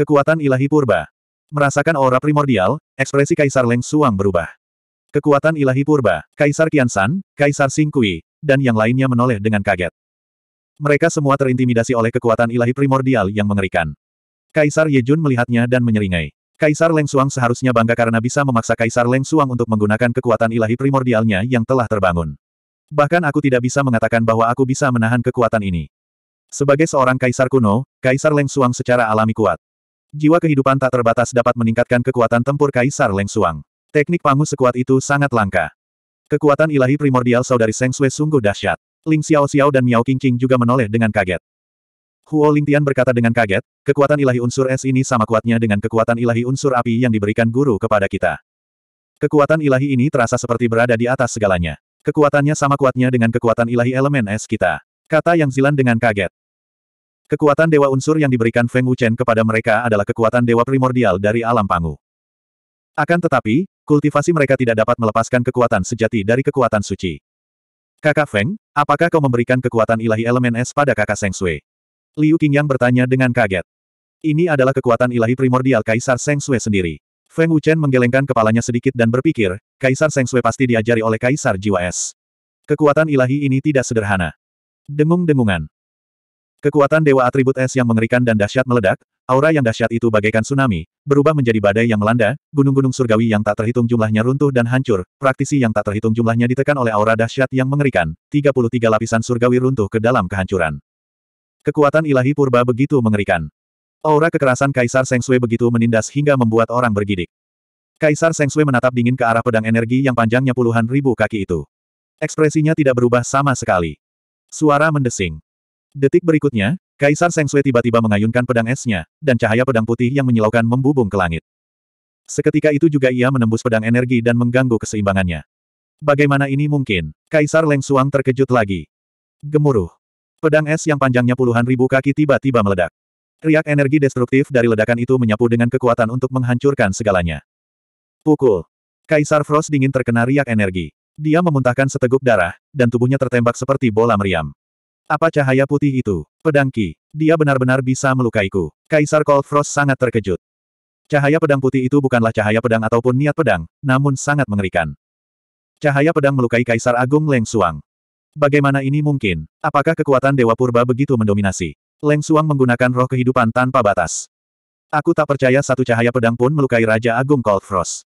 Kekuatan ilahi purba. Merasakan aura primordial, ekspresi Kaisar Leng Suang berubah. Kekuatan ilahi purba, Kaisar Kiansan, Kaisar Sing dan yang lainnya menoleh dengan kaget. Mereka semua terintimidasi oleh kekuatan ilahi primordial yang mengerikan. Kaisar Yejun melihatnya dan menyeringai. Kaisar Leng Suang seharusnya bangga karena bisa memaksa Kaisar Leng Suang untuk menggunakan kekuatan ilahi primordialnya yang telah terbangun. Bahkan aku tidak bisa mengatakan bahwa aku bisa menahan kekuatan ini. Sebagai seorang kaisar kuno, Kaisar Leng Suang secara alami kuat. Jiwa kehidupan tak terbatas dapat meningkatkan kekuatan tempur Kaisar Leng Suang. Teknik pangus sekuat itu sangat langka. Kekuatan ilahi primordial saudari Seng Sui sungguh dahsyat. Ling Xiao Xiao dan Miao Qingqing juga menoleh dengan kaget. Huo Lingtian berkata dengan kaget, kekuatan ilahi unsur es ini sama kuatnya dengan kekuatan ilahi unsur api yang diberikan guru kepada kita. Kekuatan ilahi ini terasa seperti berada di atas segalanya. Kekuatannya sama kuatnya dengan kekuatan ilahi elemen es kita. Kata Yang Zilan dengan kaget. Kekuatan dewa unsur yang diberikan Feng Wuchen kepada mereka adalah kekuatan dewa primordial dari alam pangu. Akan tetapi, kultivasi mereka tidak dapat melepaskan kekuatan sejati dari kekuatan suci. Kakak Feng, apakah kau memberikan kekuatan ilahi elemen es pada kakak Seng Sui? Liu Qingyang bertanya dengan kaget. Ini adalah kekuatan ilahi primordial Kaisar Seng Sui sendiri. Feng Wuchen menggelengkan kepalanya sedikit dan berpikir, Kaisar Seng Sui pasti diajari oleh Kaisar Jiwa Es. Kekuatan ilahi ini tidak sederhana. Dengung-dengungan. Kekuatan Dewa Atribut Es yang mengerikan dan dahsyat meledak, aura yang dahsyat itu bagaikan tsunami, berubah menjadi badai yang melanda, gunung-gunung surgawi yang tak terhitung jumlahnya runtuh dan hancur, praktisi yang tak terhitung jumlahnya ditekan oleh aura dahsyat yang mengerikan, 33 lapisan surgawi runtuh ke dalam kehancuran. Kekuatan ilahi purba begitu mengerikan. Aura kekerasan Kaisar Seng Sui begitu menindas hingga membuat orang bergidik. Kaisar Seng Sui menatap dingin ke arah pedang energi yang panjangnya puluhan ribu kaki itu. Ekspresinya tidak berubah sama sekali. Suara mendesing. Detik berikutnya, Kaisar Seng tiba-tiba mengayunkan pedang esnya, dan cahaya pedang putih yang menyilaukan membubung ke langit. Seketika itu juga ia menembus pedang energi dan mengganggu keseimbangannya. Bagaimana ini mungkin? Kaisar Leng Suang terkejut lagi. Gemuruh. Pedang es yang panjangnya puluhan ribu kaki tiba-tiba meledak. Riak energi destruktif dari ledakan itu menyapu dengan kekuatan untuk menghancurkan segalanya. Pukul. Kaisar Frost dingin terkena riak energi. Dia memuntahkan seteguk darah, dan tubuhnya tertembak seperti bola meriam. Apa cahaya putih itu? Pedangki? Dia benar-benar bisa melukaiku. Kaisar Cold Frost sangat terkejut. Cahaya pedang putih itu bukanlah cahaya pedang ataupun niat pedang, namun sangat mengerikan. Cahaya pedang melukai Kaisar Agung Leng Suang. Bagaimana ini mungkin? Apakah kekuatan Dewa Purba begitu mendominasi? Leng Suang menggunakan roh kehidupan tanpa batas. Aku tak percaya satu cahaya pedang pun melukai Raja Agung Cold Frost.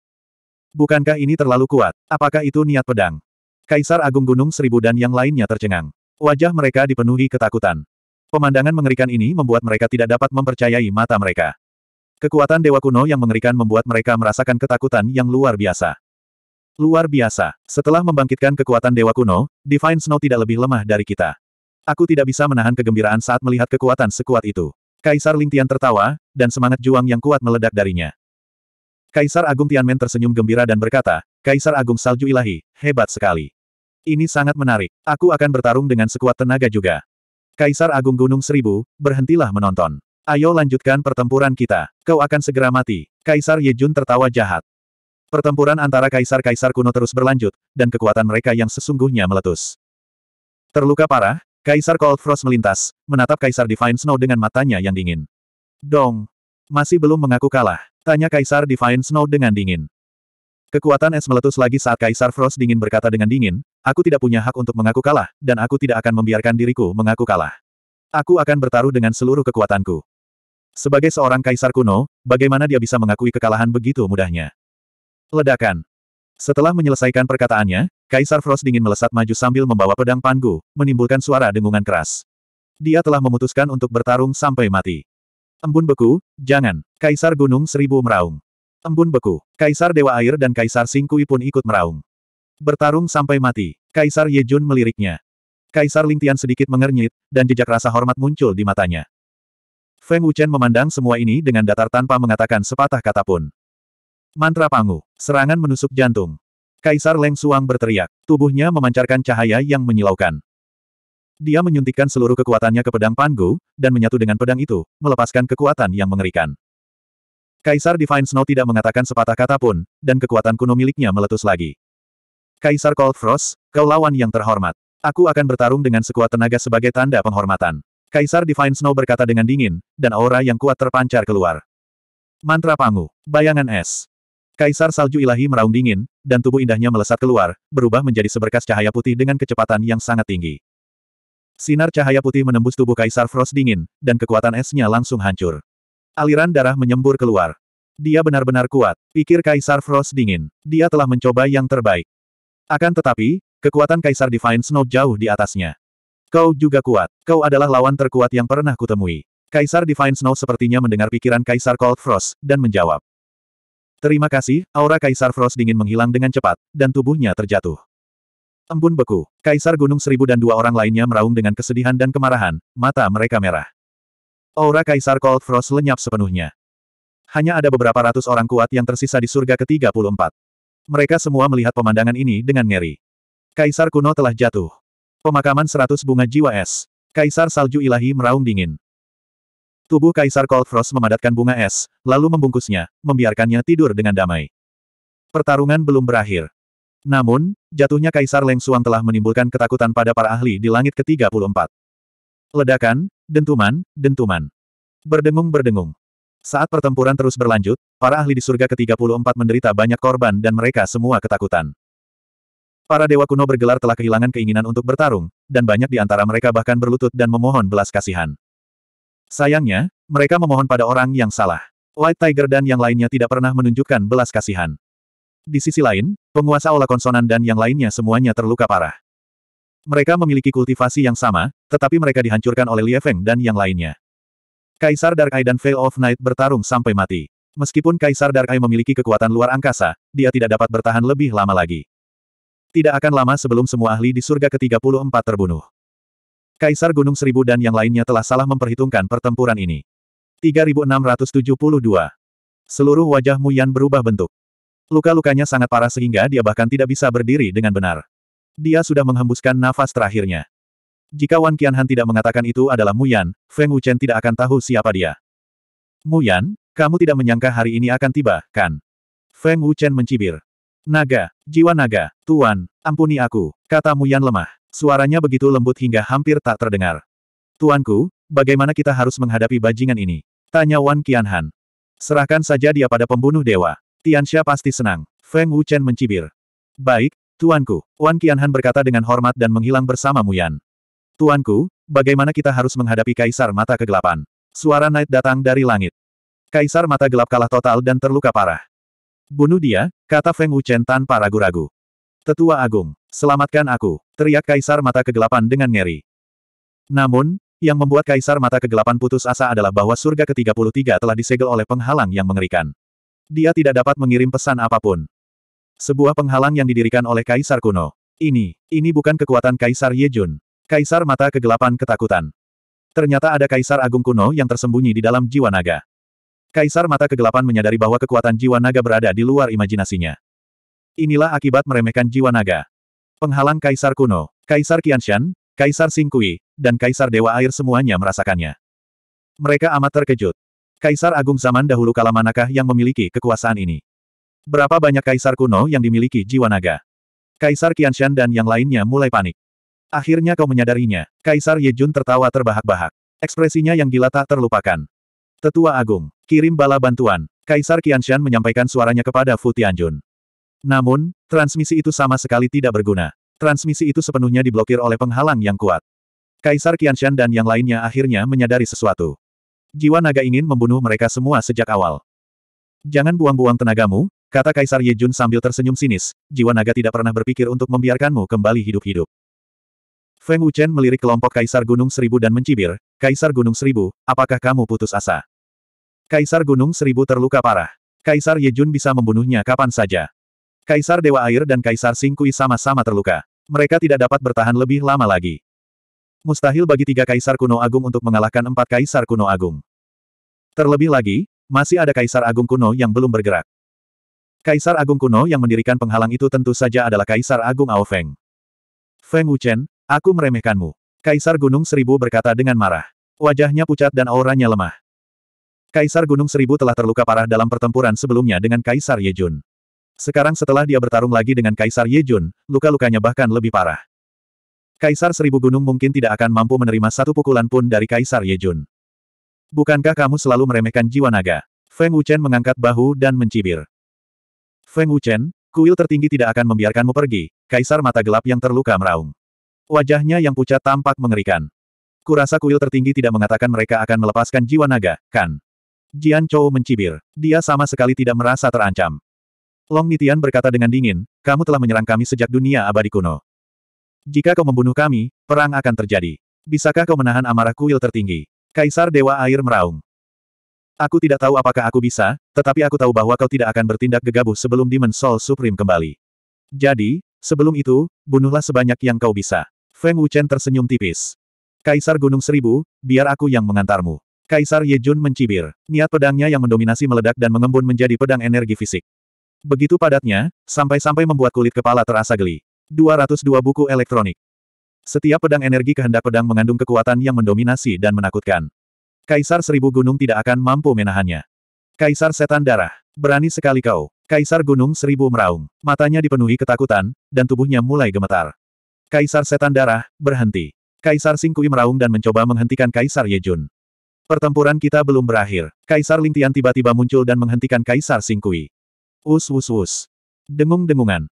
Bukankah ini terlalu kuat? Apakah itu niat pedang? Kaisar Agung Gunung Seribu dan yang lainnya tercengang. Wajah mereka dipenuhi ketakutan. Pemandangan mengerikan ini membuat mereka tidak dapat mempercayai mata mereka. Kekuatan dewa kuno yang mengerikan membuat mereka merasakan ketakutan yang luar biasa. Luar biasa. Setelah membangkitkan kekuatan dewa kuno, Divine Snow tidak lebih lemah dari kita. Aku tidak bisa menahan kegembiraan saat melihat kekuatan sekuat itu. Kaisar Lingtian tertawa, dan semangat juang yang kuat meledak darinya. Kaisar Agung Tianmen tersenyum gembira dan berkata, Kaisar Agung Salju Ilahi, hebat sekali. Ini sangat menarik. Aku akan bertarung dengan sekuat tenaga juga. Kaisar Agung Gunung Seribu, berhentilah menonton. Ayo lanjutkan pertempuran kita. Kau akan segera mati. Kaisar Yejun tertawa jahat. Pertempuran antara kaisar-kaisar kuno terus berlanjut, dan kekuatan mereka yang sesungguhnya meletus. Terluka parah, Kaisar Cold Frost melintas, menatap Kaisar Divine Snow dengan matanya yang dingin. Dong! Masih belum mengaku kalah, tanya Kaisar Divine Snow dengan dingin. Kekuatan es meletus lagi saat Kaisar Frost dingin berkata dengan dingin, aku tidak punya hak untuk mengaku kalah, dan aku tidak akan membiarkan diriku mengaku kalah. Aku akan bertaruh dengan seluruh kekuatanku. Sebagai seorang Kaisar kuno, bagaimana dia bisa mengakui kekalahan begitu mudahnya? Ledakan. Setelah menyelesaikan perkataannya, Kaisar Frost dingin melesat maju sambil membawa pedang panggung, menimbulkan suara dengungan keras. Dia telah memutuskan untuk bertarung sampai mati. Embun beku, jangan, Kaisar Gunung Seribu Meraung. Embun beku. Kaisar Dewa Air dan Kaisar Singkui pun ikut meraung. Bertarung sampai mati. Kaisar Yejun meliriknya. Kaisar Lingtian sedikit mengernyit, dan jejak rasa hormat muncul di matanya. Feng Wuchen memandang semua ini dengan datar tanpa mengatakan sepatah kata pun. Mantra Pangu. Serangan menusuk jantung. Kaisar Leng Suang berteriak. Tubuhnya memancarkan cahaya yang menyilaukan. Dia menyuntikkan seluruh kekuatannya ke pedang Pangu, dan menyatu dengan pedang itu, melepaskan kekuatan yang mengerikan. Kaisar Divine Snow tidak mengatakan sepatah kata pun, dan kekuatan kuno miliknya meletus lagi. Kaisar Cold Frost, kau lawan yang terhormat. Aku akan bertarung dengan sekuat tenaga sebagai tanda penghormatan. Kaisar Divine Snow berkata dengan dingin, dan aura yang kuat terpancar keluar. Mantra Pangu, bayangan es. Kaisar Salju Ilahi meraung dingin, dan tubuh indahnya melesat keluar, berubah menjadi seberkas cahaya putih dengan kecepatan yang sangat tinggi. Sinar cahaya putih menembus tubuh Kaisar Frost dingin, dan kekuatan esnya langsung hancur. Aliran darah menyembur keluar. Dia benar-benar kuat, pikir Kaisar Frost dingin. Dia telah mencoba yang terbaik. Akan tetapi, kekuatan Kaisar Divine Snow jauh di atasnya. Kau juga kuat. Kau adalah lawan terkuat yang pernah kutemui. Kaisar Divine Snow sepertinya mendengar pikiran Kaisar Cold Frost, dan menjawab. Terima kasih, aura Kaisar Frost dingin menghilang dengan cepat, dan tubuhnya terjatuh. Embun beku. Kaisar Gunung Seribu dan dua orang lainnya meraung dengan kesedihan dan kemarahan, mata mereka merah. Aura Kaisar Cold Frost lenyap sepenuhnya. Hanya ada beberapa ratus orang kuat yang tersisa di surga ke-34. Mereka semua melihat pemandangan ini dengan ngeri. Kaisar kuno telah jatuh. Pemakaman seratus bunga jiwa es. Kaisar salju ilahi meraung dingin. Tubuh Kaisar Cold Frost memadatkan bunga es, lalu membungkusnya, membiarkannya tidur dengan damai. Pertarungan belum berakhir. Namun, jatuhnya Kaisar Leng Suang telah menimbulkan ketakutan pada para ahli di langit ke-34. Ledakan, dentuman, dentuman. Berdengung-berdengung. Saat pertempuran terus berlanjut, para ahli di surga ke-34 menderita banyak korban dan mereka semua ketakutan. Para dewa kuno bergelar telah kehilangan keinginan untuk bertarung, dan banyak di antara mereka bahkan berlutut dan memohon belas kasihan. Sayangnya, mereka memohon pada orang yang salah. White Tiger dan yang lainnya tidak pernah menunjukkan belas kasihan. Di sisi lain, penguasa olah konsonan dan yang lainnya semuanya terluka parah. Mereka memiliki kultivasi yang sama, tetapi mereka dihancurkan oleh Lie Feng dan yang lainnya. Kaisar Dark Eye dan Veil of Night bertarung sampai mati. Meskipun Kaisar Dark Eye memiliki kekuatan luar angkasa, dia tidak dapat bertahan lebih lama lagi. Tidak akan lama sebelum semua ahli di surga ke-34 terbunuh. Kaisar Gunung Seribu dan yang lainnya telah salah memperhitungkan pertempuran ini. 3672. Seluruh wajah Muyan berubah bentuk. Luka-lukanya sangat parah sehingga dia bahkan tidak bisa berdiri dengan benar. Dia sudah menghembuskan nafas terakhirnya. Jika Wan Qianhan tidak mengatakan itu adalah Mu Yan, Feng Wuchen tidak akan tahu siapa dia. Mu Yan, kamu tidak menyangka hari ini akan tiba, kan? Feng Wuchen mencibir. Naga, jiwa naga, Tuan, ampuni aku, kata Mu Yan lemah. Suaranya begitu lembut hingga hampir tak terdengar. Tuanku, bagaimana kita harus menghadapi bajingan ini? Tanya Wan Qianhan. Serahkan saja dia pada pembunuh dewa. Xia pasti senang. Feng Wuchen mencibir. Baik, Tuanku, Wan Qianhan berkata dengan hormat dan menghilang bersama Muyan. Tuanku, bagaimana kita harus menghadapi Kaisar Mata Kegelapan? Suara Knight datang dari langit. Kaisar Mata Gelap kalah total dan terluka parah. Bunuh dia, kata Feng Wuchen tanpa ragu-ragu. Tetua Agung, selamatkan aku, teriak Kaisar Mata Kegelapan dengan ngeri. Namun, yang membuat Kaisar Mata Kegelapan putus asa adalah bahwa surga ke-33 telah disegel oleh penghalang yang mengerikan. Dia tidak dapat mengirim pesan apapun. Sebuah penghalang yang didirikan oleh Kaisar kuno. Ini, ini bukan kekuatan Kaisar Yejun. Kaisar mata kegelapan ketakutan. Ternyata ada Kaisar Agung kuno yang tersembunyi di dalam jiwa naga. Kaisar mata kegelapan menyadari bahwa kekuatan jiwa naga berada di luar imajinasinya. Inilah akibat meremehkan jiwa naga. Penghalang Kaisar kuno, Kaisar Qianshan, Kaisar Singkui, dan Kaisar Dewa Air semuanya merasakannya. Mereka amat terkejut. Kaisar Agung zaman dahulu kala manakah yang memiliki kekuasaan ini? Berapa banyak kaisar kuno yang dimiliki jiwa naga? Kaisar Qianshan dan yang lainnya mulai panik. Akhirnya kau menyadarinya. Kaisar Yejun tertawa terbahak-bahak. Ekspresinya yang gila tak terlupakan. Tetua Agung, kirim bala bantuan. Kaisar Qianshan menyampaikan suaranya kepada Fu Tianjun. Namun, transmisi itu sama sekali tidak berguna. Transmisi itu sepenuhnya diblokir oleh penghalang yang kuat. Kaisar Qianshan dan yang lainnya akhirnya menyadari sesuatu. Jiwa naga ingin membunuh mereka semua sejak awal. Jangan buang-buang tenagamu, Kata Kaisar ye jun sambil tersenyum sinis, jiwa naga tidak pernah berpikir untuk membiarkanmu kembali hidup-hidup. Feng Wuchen melirik kelompok Kaisar Gunung Seribu dan mencibir, Kaisar Gunung Seribu, apakah kamu putus asa? Kaisar Gunung Seribu terluka parah. Kaisar ye jun bisa membunuhnya kapan saja. Kaisar Dewa Air dan Kaisar Singkui sama-sama terluka. Mereka tidak dapat bertahan lebih lama lagi. Mustahil bagi tiga Kaisar Kuno Agung untuk mengalahkan empat Kaisar Kuno Agung. Terlebih lagi, masih ada Kaisar Agung Kuno yang belum bergerak. Kaisar Agung kuno yang mendirikan penghalang itu tentu saja adalah Kaisar Agung Ao Feng. Feng Wuchen, aku meremehkanmu. Kaisar Gunung Seribu berkata dengan marah. Wajahnya pucat dan auranya lemah. Kaisar Gunung Seribu telah terluka parah dalam pertempuran sebelumnya dengan Kaisar Yejun. Sekarang setelah dia bertarung lagi dengan Kaisar Yejun, luka-lukanya bahkan lebih parah. Kaisar Seribu Gunung mungkin tidak akan mampu menerima satu pukulan pun dari Kaisar Yejun. Bukankah kamu selalu meremehkan jiwa naga? Feng Wuchen mengangkat bahu dan mencibir. Feng Wuchen, kuil tertinggi tidak akan membiarkanmu pergi, kaisar mata gelap yang terluka meraung. Wajahnya yang pucat tampak mengerikan. Kurasa kuil tertinggi tidak mengatakan mereka akan melepaskan jiwa naga, kan? Jian Chou mencibir. Dia sama sekali tidak merasa terancam. Long Nitian berkata dengan dingin, kamu telah menyerang kami sejak dunia abadi kuno. Jika kau membunuh kami, perang akan terjadi. Bisakah kau menahan amarah kuil tertinggi? Kaisar Dewa Air meraung. Aku tidak tahu apakah aku bisa, tetapi aku tahu bahwa kau tidak akan bertindak gegabah sebelum Demon Soul Supreme kembali. Jadi, sebelum itu, bunuhlah sebanyak yang kau bisa. Feng Wuchen tersenyum tipis. Kaisar Gunung Seribu, biar aku yang mengantarmu. Kaisar Ye Jun mencibir. Niat pedangnya yang mendominasi meledak dan mengembun menjadi pedang energi fisik. Begitu padatnya, sampai-sampai membuat kulit kepala terasa geli. 202 buku elektronik. Setiap pedang energi kehendak pedang mengandung kekuatan yang mendominasi dan menakutkan. Kaisar Seribu Gunung tidak akan mampu menahannya. Kaisar Setan Darah. Berani sekali kau. Kaisar Gunung Seribu meraung. Matanya dipenuhi ketakutan, dan tubuhnya mulai gemetar. Kaisar Setan Darah, berhenti. Kaisar Singkui meraung dan mencoba menghentikan Kaisar Yejun. Pertempuran kita belum berakhir. Kaisar Lingtian tiba-tiba muncul dan menghentikan Kaisar Singkui. Us us us. Dengung-dengungan.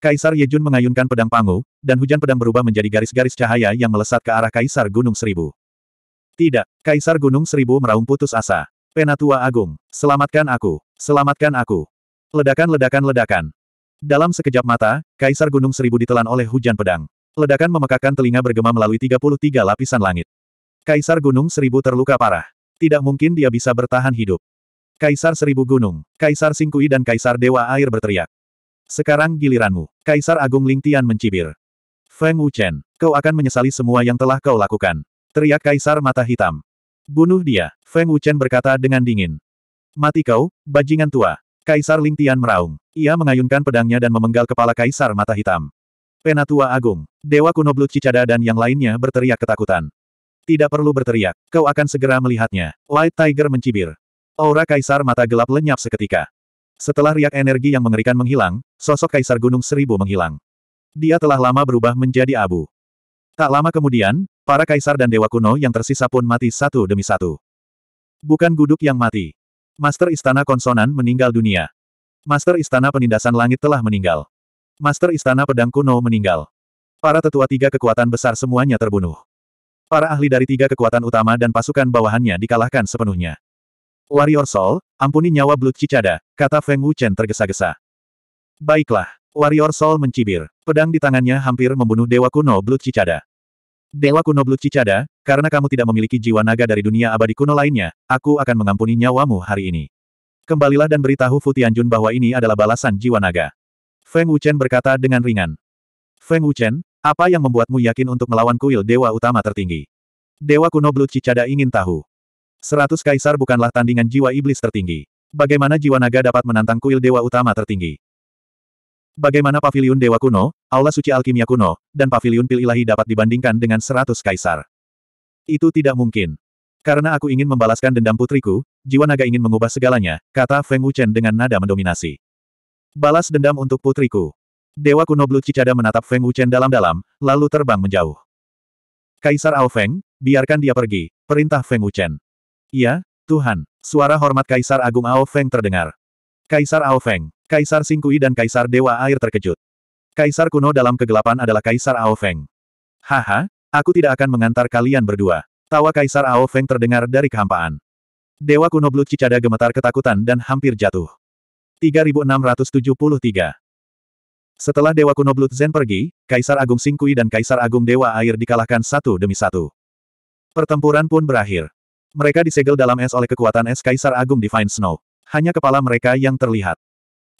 Kaisar Yejun mengayunkan pedang pangu, dan hujan pedang berubah menjadi garis-garis cahaya yang melesat ke arah Kaisar Gunung Seribu. Tidak, Kaisar Gunung Seribu meraung putus asa. Penatua Agung, selamatkan aku, selamatkan aku. Ledakan-ledakan-ledakan. Dalam sekejap mata, Kaisar Gunung Seribu ditelan oleh hujan pedang. Ledakan memekakan telinga bergema melalui 33 lapisan langit. Kaisar Gunung Seribu terluka parah. Tidak mungkin dia bisa bertahan hidup. Kaisar Seribu Gunung, Kaisar Singkui dan Kaisar Dewa Air berteriak. Sekarang giliranmu. Kaisar Agung Lingtian mencibir. Feng Wuchen, kau akan menyesali semua yang telah kau lakukan. Teriak Kaisar Mata Hitam. Bunuh dia, Feng Wuchen berkata dengan dingin. Mati kau, bajingan tua. Kaisar Ling Tian meraung. Ia mengayunkan pedangnya dan memenggal kepala Kaisar Mata Hitam. Penatua Agung, Dewa Kuno Blue Cicada dan yang lainnya berteriak ketakutan. Tidak perlu berteriak, kau akan segera melihatnya. White Tiger mencibir. Aura Kaisar Mata Gelap lenyap seketika. Setelah riak energi yang mengerikan menghilang, sosok Kaisar Gunung Seribu menghilang. Dia telah lama berubah menjadi abu. Tak lama kemudian, para kaisar dan dewa kuno yang tersisa pun mati satu demi satu. Bukan guduk yang mati. Master Istana Konsonan meninggal dunia. Master Istana Penindasan Langit telah meninggal. Master Istana Pedang Kuno meninggal. Para tetua tiga kekuatan besar semuanya terbunuh. Para ahli dari tiga kekuatan utama dan pasukan bawahannya dikalahkan sepenuhnya. Warrior Soul, ampuni nyawa Blood Cicada, kata Feng Wuchen tergesa-gesa. Baiklah. Warrior Soul mencibir. Pedang di tangannya hampir membunuh Dewa Kuno Blood Cicada. Dewa Kuno Blood Cicada, karena kamu tidak memiliki jiwa naga dari dunia abadi kuno lainnya, aku akan mengampuni nyawamu hari ini. Kembalilah dan beritahu Futianjun bahwa ini adalah balasan jiwa naga. Feng Wuchen berkata dengan ringan. Feng Wuchen, apa yang membuatmu yakin untuk melawan kuil dewa utama tertinggi? Dewa kuno Blood Cicada ingin tahu. Seratus kaisar bukanlah tandingan jiwa iblis tertinggi. Bagaimana jiwa naga dapat menantang kuil dewa utama tertinggi? Bagaimana pavilion Dewa Kuno, Aula Suci Alkimia Kuno, dan pavilion Pil Ilahi dapat dibandingkan dengan seratus kaisar? Itu tidak mungkin. Karena aku ingin membalaskan dendam putriku, jiwa naga ingin mengubah segalanya, kata Feng Wuchen dengan nada mendominasi. Balas dendam untuk putriku. Dewa Kuno Blue Cicada menatap Feng Wuchen dalam-dalam, lalu terbang menjauh. Kaisar Ao Feng, biarkan dia pergi, perintah Feng Wuchen. Iya, Tuhan, suara hormat Kaisar Agung Ao Feng terdengar. Kaisar Ao Feng, Kaisar Singkui dan Kaisar Dewa Air terkejut. Kaisar kuno dalam kegelapan adalah Kaisar Ao Feng. Haha, aku tidak akan mengantar kalian berdua. Tawa Kaisar Ao Feng terdengar dari kehampaan. Dewa kuno Blue Cicada gemetar ketakutan dan hampir jatuh. 3673 Setelah Dewa kuno Blue Zen pergi, Kaisar Agung Singkui dan Kaisar Agung Dewa Air dikalahkan satu demi satu. Pertempuran pun berakhir. Mereka disegel dalam es oleh kekuatan es Kaisar Agung Divine Snow. Hanya kepala mereka yang terlihat.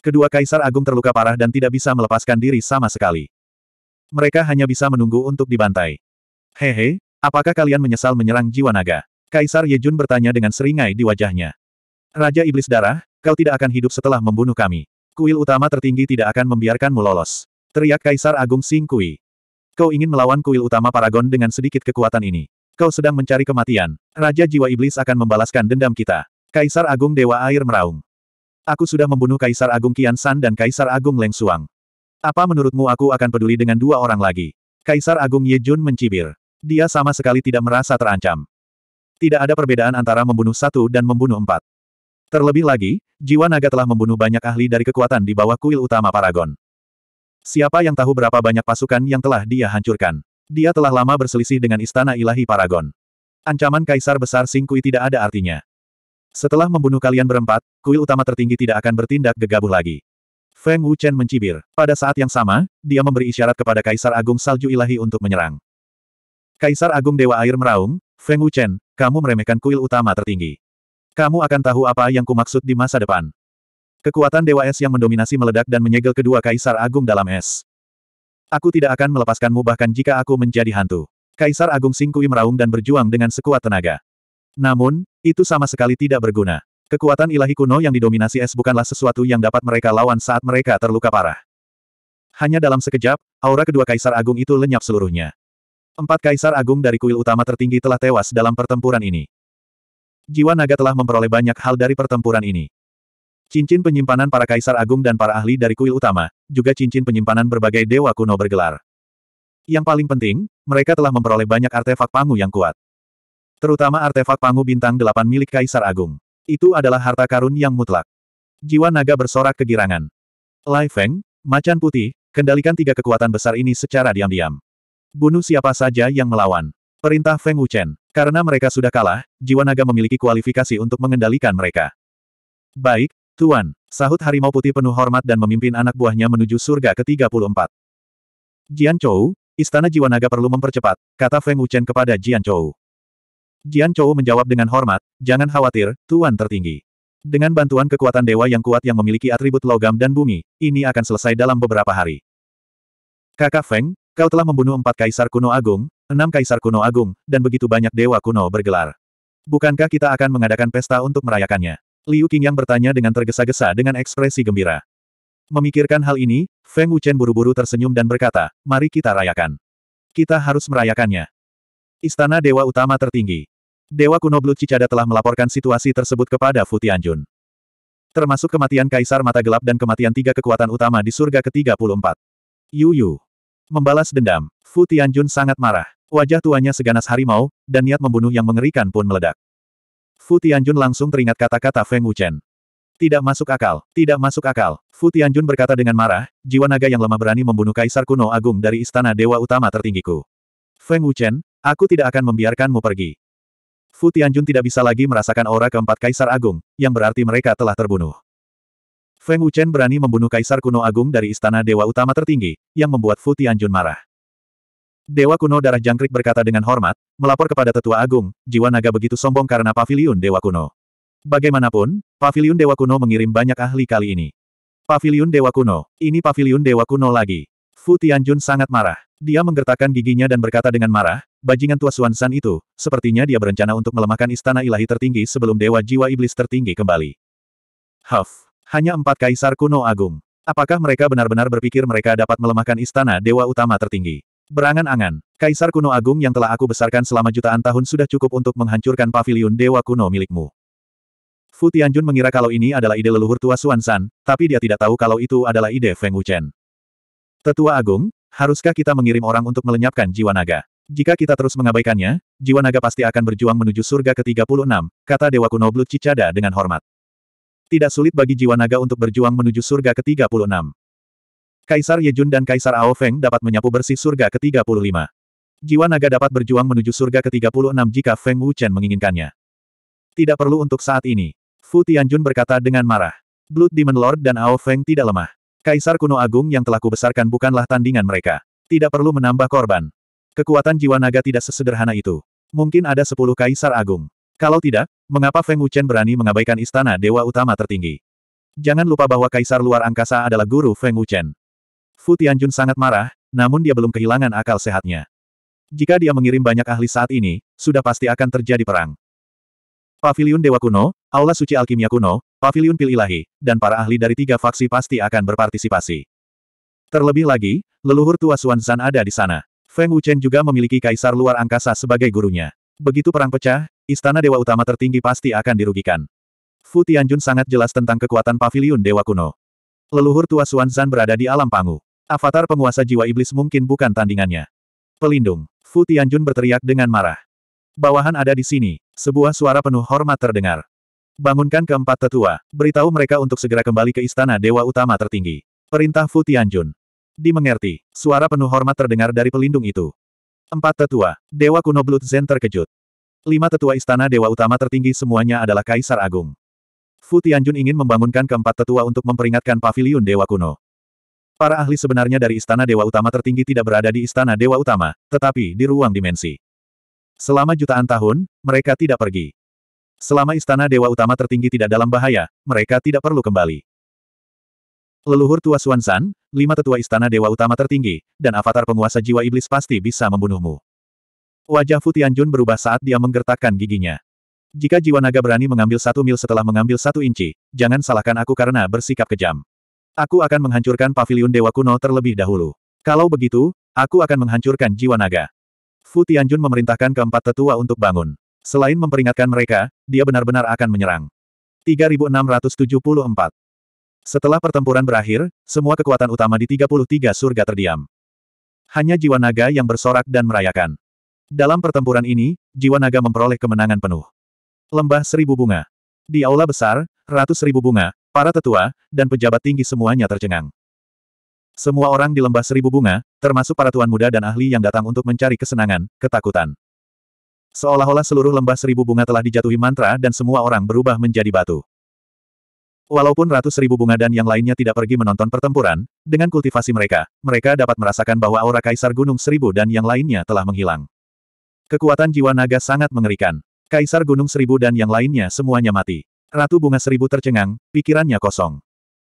Kedua kaisar agung terluka parah dan tidak bisa melepaskan diri sama sekali. Mereka hanya bisa menunggu untuk dibantai. Hehe, apakah kalian menyesal menyerang jiwa naga? Kaisar Yejun bertanya dengan seringai di wajahnya. Raja Iblis Darah, kau tidak akan hidup setelah membunuh kami. Kuil utama tertinggi tidak akan membiarkanmu lolos. Teriak Kaisar Agung Sing Kui. Kau ingin melawan kuil utama Paragon dengan sedikit kekuatan ini. Kau sedang mencari kematian. Raja Jiwa Iblis akan membalaskan dendam kita. Kaisar Agung Dewa Air Meraung. Aku sudah membunuh Kaisar Agung Kian San dan Kaisar Agung Leng Suang. Apa menurutmu aku akan peduli dengan dua orang lagi? Kaisar Agung Ye Jun mencibir. Dia sama sekali tidak merasa terancam. Tidak ada perbedaan antara membunuh satu dan membunuh empat. Terlebih lagi, jiwa naga telah membunuh banyak ahli dari kekuatan di bawah kuil utama Paragon. Siapa yang tahu berapa banyak pasukan yang telah dia hancurkan? Dia telah lama berselisih dengan istana ilahi Paragon. Ancaman kaisar besar Singkui tidak ada artinya. Setelah membunuh kalian berempat, kuil utama tertinggi tidak akan bertindak gegabah lagi. Feng Wuchen mencibir. Pada saat yang sama, dia memberi isyarat kepada Kaisar Agung Salju Ilahi untuk menyerang. Kaisar Agung Dewa Air meraung, Feng Wuchen, kamu meremehkan kuil utama tertinggi. Kamu akan tahu apa yang kumaksud di masa depan. Kekuatan Dewa Es yang mendominasi meledak dan menyegel kedua Kaisar Agung dalam es. Aku tidak akan melepaskanmu bahkan jika aku menjadi hantu. Kaisar Agung Singkui meraung dan berjuang dengan sekuat tenaga. Namun, itu sama sekali tidak berguna. Kekuatan ilahi kuno yang didominasi es bukanlah sesuatu yang dapat mereka lawan saat mereka terluka parah. Hanya dalam sekejap, aura kedua kaisar agung itu lenyap seluruhnya. Empat kaisar agung dari kuil utama tertinggi telah tewas dalam pertempuran ini. Jiwa naga telah memperoleh banyak hal dari pertempuran ini. Cincin penyimpanan para kaisar agung dan para ahli dari kuil utama, juga cincin penyimpanan berbagai dewa kuno bergelar. Yang paling penting, mereka telah memperoleh banyak artefak pangu yang kuat. Terutama artefak Pangu Bintang delapan milik Kaisar Agung. Itu adalah harta karun yang mutlak. Jiwa naga bersorak kegirangan. Lai Feng, Macan Putih, kendalikan tiga kekuatan besar ini secara diam-diam. Bunuh siapa saja yang melawan. Perintah Feng Wuchen. Karena mereka sudah kalah, jiwa naga memiliki kualifikasi untuk mengendalikan mereka. Baik, Tuan, sahut harimau putih penuh hormat dan memimpin anak buahnya menuju surga ke-34. Jian Chou, istana jiwa naga perlu mempercepat, kata Feng Wuchen kepada Jian Chou. Jian Chou menjawab dengan hormat, jangan khawatir, Tuan tertinggi. Dengan bantuan kekuatan dewa yang kuat yang memiliki atribut logam dan bumi, ini akan selesai dalam beberapa hari. Kakak Feng, kau telah membunuh empat kaisar kuno agung, enam kaisar kuno agung, dan begitu banyak dewa kuno bergelar. Bukankah kita akan mengadakan pesta untuk merayakannya? Liu yang bertanya dengan tergesa-gesa dengan ekspresi gembira. Memikirkan hal ini, Feng Wuchen buru-buru tersenyum dan berkata, mari kita rayakan. Kita harus merayakannya. Istana Dewa Utama Tertinggi. Dewa kuno Blue Cicada telah melaporkan situasi tersebut kepada Fu Tianjun. Termasuk kematian Kaisar Mata Gelap dan kematian tiga kekuatan utama di surga ke-34. Yu Yu. Membalas dendam, Fu Tianjun sangat marah. Wajah tuanya seganas harimau, dan niat membunuh yang mengerikan pun meledak. Fu Tianjun langsung teringat kata-kata Feng Wuchen. Tidak masuk akal, tidak masuk akal. Fu Tianjun berkata dengan marah, jiwa naga yang lemah berani membunuh Kaisar Kuno Agung dari Istana Dewa Utama tertinggiku. Feng Wuchen, aku tidak akan membiarkanmu pergi. Fu Tianjun tidak bisa lagi merasakan aura keempat kaisar agung, yang berarti mereka telah terbunuh. Feng Wuchen berani membunuh kaisar kuno agung dari istana dewa utama tertinggi, yang membuat Fu Tianjun marah. Dewa kuno darah jangkrik berkata dengan hormat, melapor kepada tetua agung, jiwa naga begitu sombong karena paviliun dewa kuno. Bagaimanapun, paviliun dewa kuno mengirim banyak ahli kali ini. Paviliun dewa kuno, ini paviliun dewa kuno lagi. Fu Tianjun sangat marah. Dia menggertakkan giginya dan berkata dengan marah, bajingan tua Suan San itu, sepertinya dia berencana untuk melemahkan istana ilahi tertinggi sebelum dewa jiwa iblis tertinggi kembali. Huff. Hanya empat kaisar kuno agung. Apakah mereka benar-benar berpikir mereka dapat melemahkan istana dewa utama tertinggi? Berangan-angan, kaisar kuno agung yang telah aku besarkan selama jutaan tahun sudah cukup untuk menghancurkan pavilion dewa kuno milikmu. Fu Tianjun mengira kalau ini adalah ide leluhur tua Suan San, tapi dia tidak tahu kalau itu adalah ide Feng Wuchen. Tetua Agung, haruskah kita mengirim orang untuk melenyapkan jiwa naga? Jika kita terus mengabaikannya, jiwa naga pasti akan berjuang menuju surga ke-36, kata Dewa Kuno Blue Cicada dengan hormat. Tidak sulit bagi jiwa naga untuk berjuang menuju surga ke-36. Kaisar Yejun dan Kaisar Ao Feng dapat menyapu bersih surga ke-35. Jiwa naga dapat berjuang menuju surga ke-36 jika Feng Wuchen menginginkannya. Tidak perlu untuk saat ini. Fu Tianjun berkata dengan marah. Blood Demon Lord dan Ao Feng tidak lemah. Kaisar kuno agung yang telah kubesarkan bukanlah tandingan mereka. Tidak perlu menambah korban. Kekuatan jiwa naga tidak sesederhana itu. Mungkin ada sepuluh kaisar agung. Kalau tidak, mengapa Feng Wuchen berani mengabaikan istana dewa utama tertinggi? Jangan lupa bahwa kaisar luar angkasa adalah guru Feng Wuchen. Fu Tianjun sangat marah, namun dia belum kehilangan akal sehatnya. Jika dia mengirim banyak ahli saat ini, sudah pasti akan terjadi perang. Pavilion Dewa Kuno, Aula Suci Alkimia Kuno, Pavilion Pil Ilahi, dan para ahli dari tiga faksi pasti akan berpartisipasi. Terlebih lagi, leluhur tua Xuan Zan ada di sana. Feng Wuchen juga memiliki kaisar luar angkasa sebagai gurunya. Begitu perang pecah, istana dewa utama tertinggi pasti akan dirugikan. Fu Tianjun sangat jelas tentang kekuatan Pavilion dewa kuno. Leluhur tua Xuan Zan berada di alam pangu. Avatar penguasa jiwa iblis mungkin bukan tandingannya. Pelindung, Fu Tianjun berteriak dengan marah. Bawahan ada di sini. Sebuah suara penuh hormat terdengar. Bangunkan keempat tetua. Beritahu mereka untuk segera kembali ke istana dewa utama tertinggi. Perintah Fu Tianjun. Dimengerti. Suara penuh hormat terdengar dari pelindung itu. Empat tetua. Dewa kuno Blood Zen terkejut. Lima tetua istana dewa utama tertinggi semuanya adalah Kaisar Agung. Fu Tianjun ingin membangunkan keempat tetua untuk memperingatkan pavilion dewa kuno. Para ahli sebenarnya dari istana dewa utama tertinggi tidak berada di istana dewa utama, tetapi di ruang dimensi. Selama jutaan tahun, mereka tidak pergi. Selama istana dewa utama tertinggi tidak dalam bahaya, mereka tidak perlu kembali. Leluhur tua Suansan, lima tetua istana dewa utama tertinggi, dan avatar penguasa jiwa iblis pasti bisa membunuhmu. Wajah Fu Tianjun berubah saat dia menggertakkan giginya. Jika jiwa naga berani mengambil satu mil setelah mengambil satu inci, jangan salahkan aku karena bersikap kejam. Aku akan menghancurkan pavilion dewa kuno terlebih dahulu. Kalau begitu, aku akan menghancurkan jiwa naga. Fu Tianjun memerintahkan keempat tetua untuk bangun. Selain memperingatkan mereka, dia benar-benar akan menyerang. 3674 Setelah pertempuran berakhir, semua kekuatan utama di 33 surga terdiam. Hanya jiwa naga yang bersorak dan merayakan. Dalam pertempuran ini, jiwa naga memperoleh kemenangan penuh. Lembah seribu bunga. Di aula besar, ratus ribu bunga, para tetua, dan pejabat tinggi semuanya tercengang. Semua orang di lembah seribu bunga, termasuk para tuan muda dan ahli yang datang untuk mencari kesenangan, ketakutan. Seolah-olah seluruh lembah seribu bunga telah dijatuhi mantra dan semua orang berubah menjadi batu. Walaupun ratus seribu bunga dan yang lainnya tidak pergi menonton pertempuran, dengan kultivasi mereka, mereka dapat merasakan bahwa aura Kaisar Gunung Seribu dan yang lainnya telah menghilang. Kekuatan jiwa naga sangat mengerikan. Kaisar Gunung Seribu dan yang lainnya semuanya mati. Ratu Bunga Seribu tercengang, pikirannya kosong.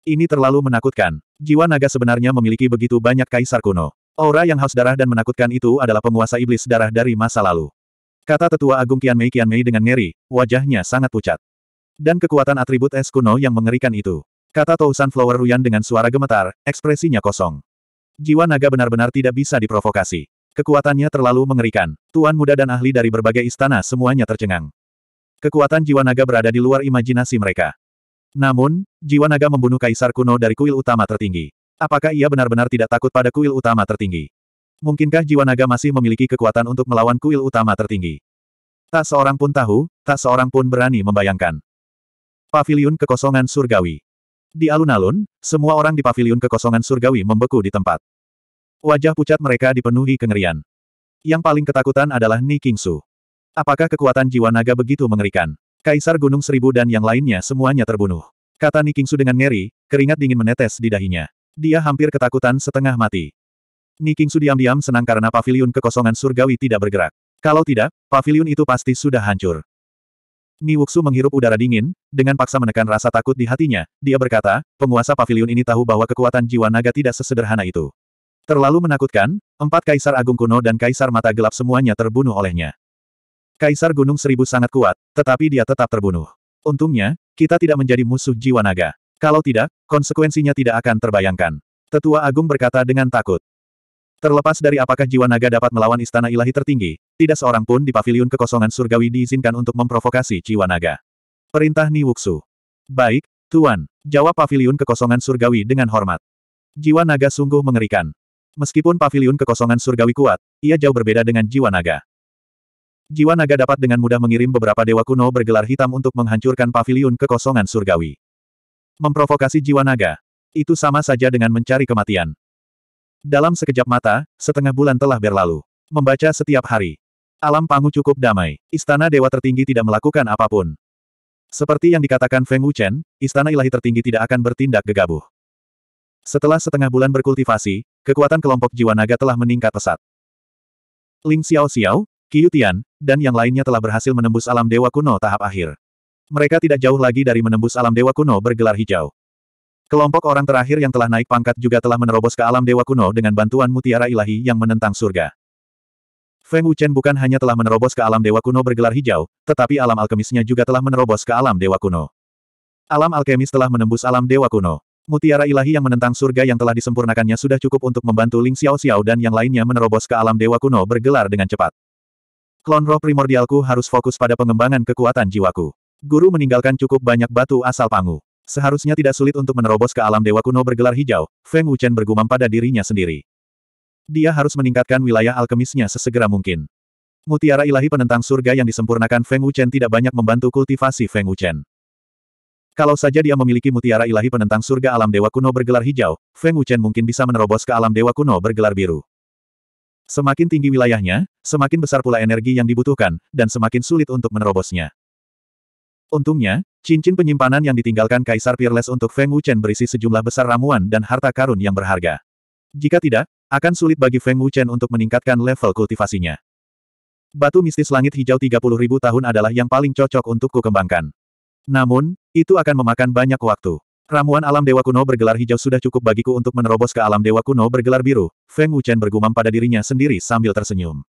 Ini terlalu menakutkan. Jiwa naga sebenarnya memiliki begitu banyak kaisar kuno. Aura yang haus darah dan menakutkan itu adalah penguasa iblis darah dari masa lalu. Kata tetua agung kian Mei kian Mei dengan ngeri, wajahnya sangat pucat. Dan kekuatan atribut es kuno yang mengerikan itu. Kata Tousan Flower Ruyan dengan suara gemetar, ekspresinya kosong. Jiwa naga benar-benar tidak bisa diprovokasi. Kekuatannya terlalu mengerikan. Tuan muda dan ahli dari berbagai istana semuanya tercengang. Kekuatan jiwa naga berada di luar imajinasi mereka. Namun, jiwa naga membunuh kaisar kuno dari kuil utama tertinggi. Apakah ia benar-benar tidak takut pada kuil utama tertinggi? Mungkinkah jiwa naga masih memiliki kekuatan untuk melawan kuil utama tertinggi? Tak seorang pun tahu, tak seorang pun berani membayangkan. Paviliun Kekosongan Surgawi Di alun-alun, semua orang di paviliun kekosongan surgawi membeku di tempat. Wajah pucat mereka dipenuhi kengerian. Yang paling ketakutan adalah Ni Kingsu. Apakah kekuatan jiwa naga begitu mengerikan? Kaisar Gunung Seribu dan yang lainnya semuanya terbunuh. Kata Nikingsu Su dengan ngeri, keringat dingin menetes di dahinya. Dia hampir ketakutan setengah mati. Nikingsu Su diam-diam senang karena pavilion kekosongan surgawi tidak bergerak. Kalau tidak, pavilion itu pasti sudah hancur. Niwuksu menghirup udara dingin, dengan paksa menekan rasa takut di hatinya. Dia berkata, penguasa pavilion ini tahu bahwa kekuatan jiwa naga tidak sesederhana itu. Terlalu menakutkan, empat kaisar agung kuno dan kaisar mata gelap semuanya terbunuh olehnya. Kaisar Gunung Seribu sangat kuat, tetapi dia tetap terbunuh. Untungnya, kita tidak menjadi musuh jiwa naga. Kalau tidak, konsekuensinya tidak akan terbayangkan. Tetua Agung berkata dengan takut. Terlepas dari apakah jiwa naga dapat melawan istana ilahi tertinggi, tidak seorang pun di paviliun kekosongan surgawi diizinkan untuk memprovokasi jiwa naga. Perintah Ni Wuxu. Baik, Tuan, jawab paviliun kekosongan surgawi dengan hormat. Jiwa naga sungguh mengerikan. Meskipun paviliun kekosongan surgawi kuat, ia jauh berbeda dengan jiwa naga. Jiwa naga dapat dengan mudah mengirim beberapa dewa kuno bergelar hitam untuk menghancurkan paviliun kekosongan surgawi. Memprovokasi jiwa naga. Itu sama saja dengan mencari kematian. Dalam sekejap mata, setengah bulan telah berlalu. Membaca setiap hari. Alam Pangu cukup damai. Istana Dewa Tertinggi tidak melakukan apapun. Seperti yang dikatakan Feng Wuchen, Istana Ilahi Tertinggi tidak akan bertindak gegabah. Setelah setengah bulan berkultivasi, kekuatan kelompok jiwa naga telah meningkat pesat. Ling Xiao Xiao, Qiu dan yang lainnya telah berhasil menembus alam dewa kuno tahap akhir. Mereka tidak jauh lagi dari menembus alam dewa kuno bergelar hijau. Kelompok orang terakhir yang telah naik pangkat juga telah menerobos ke alam dewa kuno dengan bantuan mutiara ilahi yang menentang surga. Feng Wuchen bukan hanya telah menerobos ke alam dewa kuno bergelar hijau, tetapi alam alkemisnya juga telah menerobos ke alam dewa kuno. Alam alkemis telah menembus alam dewa kuno. Mutiara ilahi yang menentang surga yang telah disempurnakannya sudah cukup untuk membantu Ling Xiao Xiao dan yang lainnya menerobos ke alam dewa kuno bergelar dengan cepat. Klon roh primordialku harus fokus pada pengembangan kekuatan jiwaku. Guru meninggalkan cukup banyak batu asal pangu. Seharusnya tidak sulit untuk menerobos ke alam dewa kuno bergelar hijau, Feng Wuchen bergumam pada dirinya sendiri. Dia harus meningkatkan wilayah alkemisnya sesegera mungkin. Mutiara ilahi penentang surga yang disempurnakan Feng Wuchen tidak banyak membantu kultivasi Feng Wuchen. Kalau saja dia memiliki mutiara ilahi penentang surga alam dewa kuno bergelar hijau, Feng Wuchen mungkin bisa menerobos ke alam dewa kuno bergelar biru. Semakin tinggi wilayahnya, semakin besar pula energi yang dibutuhkan, dan semakin sulit untuk menerobosnya. Untungnya, cincin penyimpanan yang ditinggalkan Kaisar Peerless untuk Feng Wuchen berisi sejumlah besar ramuan dan harta karun yang berharga. Jika tidak, akan sulit bagi Feng Wuchen untuk meningkatkan level kultivasinya. Batu mistis langit hijau 30.000 tahun adalah yang paling cocok untuk kukembangkan. Namun, itu akan memakan banyak waktu. Ramuan alam dewa kuno bergelar hijau sudah cukup bagiku untuk menerobos ke alam dewa kuno bergelar biru, Feng Wuchen bergumam pada dirinya sendiri sambil tersenyum.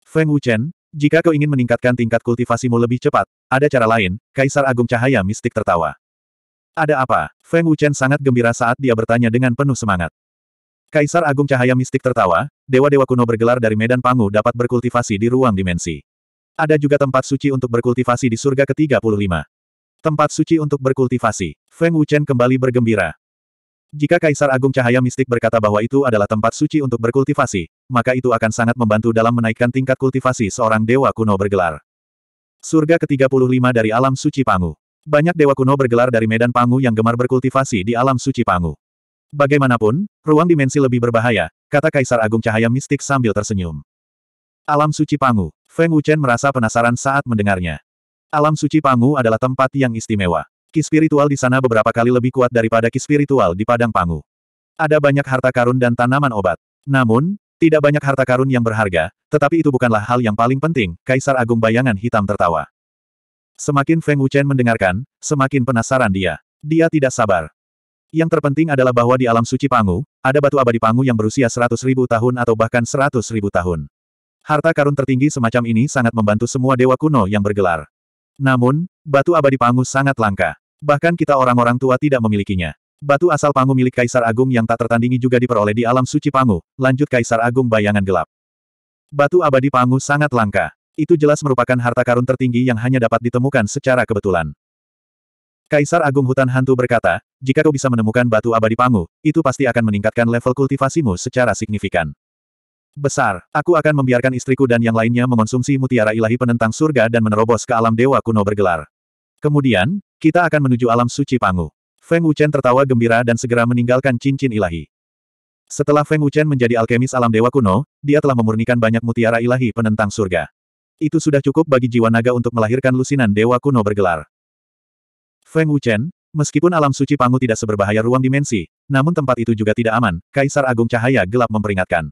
Feng Wuchen, jika kau ingin meningkatkan tingkat kultivasimu lebih cepat, ada cara lain, Kaisar Agung Cahaya Mistik tertawa. Ada apa? Feng Wuchen sangat gembira saat dia bertanya dengan penuh semangat. Kaisar Agung Cahaya Mistik tertawa, dewa-dewa kuno bergelar dari medan pangu dapat berkultivasi di ruang dimensi. Ada juga tempat suci untuk berkultivasi di surga ke-35. Tempat suci untuk berkultivasi. Feng Wuchen kembali bergembira. Jika Kaisar Agung Cahaya Mistik berkata bahwa itu adalah tempat suci untuk berkultivasi, maka itu akan sangat membantu dalam menaikkan tingkat kultivasi seorang dewa kuno bergelar. Surga ke-35 dari alam suci Pangu. Banyak dewa kuno bergelar dari medan Pangu yang gemar berkultivasi di alam suci Pangu. Bagaimanapun, ruang dimensi lebih berbahaya, kata Kaisar Agung Cahaya Mistik sambil tersenyum. Alam suci Pangu, Feng Wuchen merasa penasaran saat mendengarnya. Alam suci Pangu adalah tempat yang istimewa. Ki spiritual di sana beberapa kali lebih kuat daripada ki spiritual di Padang Pangu. Ada banyak harta karun dan tanaman obat. Namun, tidak banyak harta karun yang berharga, tetapi itu bukanlah hal yang paling penting, Kaisar Agung Bayangan Hitam tertawa. Semakin Feng Wuchen mendengarkan, semakin penasaran dia. Dia tidak sabar. Yang terpenting adalah bahwa di alam suci Pangu, ada batu abadi Pangu yang berusia seratus ribu tahun atau bahkan seratus ribu tahun. Harta karun tertinggi semacam ini sangat membantu semua dewa kuno yang bergelar. Namun, batu abadi Pangu sangat langka. Bahkan kita orang-orang tua tidak memilikinya. Batu asal Pangu milik Kaisar Agung yang tak tertandingi juga diperoleh di alam suci Pangu, lanjut Kaisar Agung bayangan gelap. Batu abadi Pangu sangat langka. Itu jelas merupakan harta karun tertinggi yang hanya dapat ditemukan secara kebetulan. Kaisar Agung Hutan Hantu berkata, jika kau bisa menemukan batu abadi Pangu, itu pasti akan meningkatkan level kultivasimu secara signifikan. Besar, aku akan membiarkan istriku dan yang lainnya mengonsumsi mutiara ilahi penentang surga dan menerobos ke alam dewa kuno bergelar. Kemudian, kita akan menuju alam suci Pangu. Feng Wuchen tertawa gembira dan segera meninggalkan cincin ilahi. Setelah Feng Wuchen menjadi alkemis alam dewa kuno, dia telah memurnikan banyak mutiara ilahi penentang surga. Itu sudah cukup bagi jiwa naga untuk melahirkan lusinan dewa kuno bergelar. Feng Wuchen, Meskipun alam suci Pangu tidak seberbahaya ruang dimensi, namun tempat itu juga tidak aman, Kaisar Agung Cahaya Gelap memperingatkan.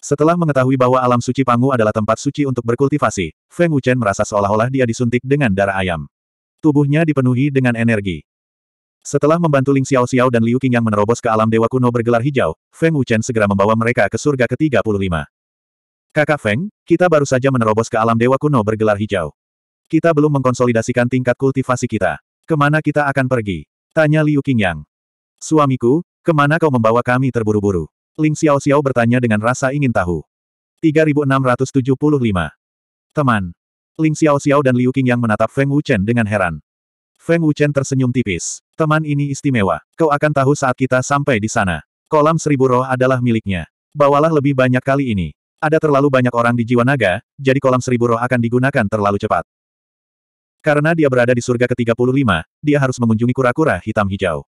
Setelah mengetahui bahwa alam suci Pangu adalah tempat suci untuk berkultivasi, Feng Wuchen merasa seolah-olah dia disuntik dengan darah ayam. Tubuhnya dipenuhi dengan energi. Setelah membantu Ling Xiao Xiao dan Liu Qing yang menerobos ke alam dewa kuno bergelar hijau, Feng Wuchen segera membawa mereka ke surga ke-35. Kakak Feng, kita baru saja menerobos ke alam dewa kuno bergelar hijau. Kita belum mengkonsolidasikan tingkat kultivasi kita. Kemana kita akan pergi? Tanya Liu Qingyang. Suamiku, kemana kau membawa kami terburu-buru? Ling Xiao Xiao bertanya dengan rasa ingin tahu. 3675. Teman. Ling Xiao Xiao dan Liu Qing yang menatap Feng Wuchen dengan heran. Feng Wuchen tersenyum tipis. Teman ini istimewa. Kau akan tahu saat kita sampai di sana. Kolam seribu roh adalah miliknya. Bawalah lebih banyak kali ini. Ada terlalu banyak orang di jiwa naga, jadi kolam seribu roh akan digunakan terlalu cepat. Karena dia berada di surga ke-35, dia harus mengunjungi kura-kura hitam hijau.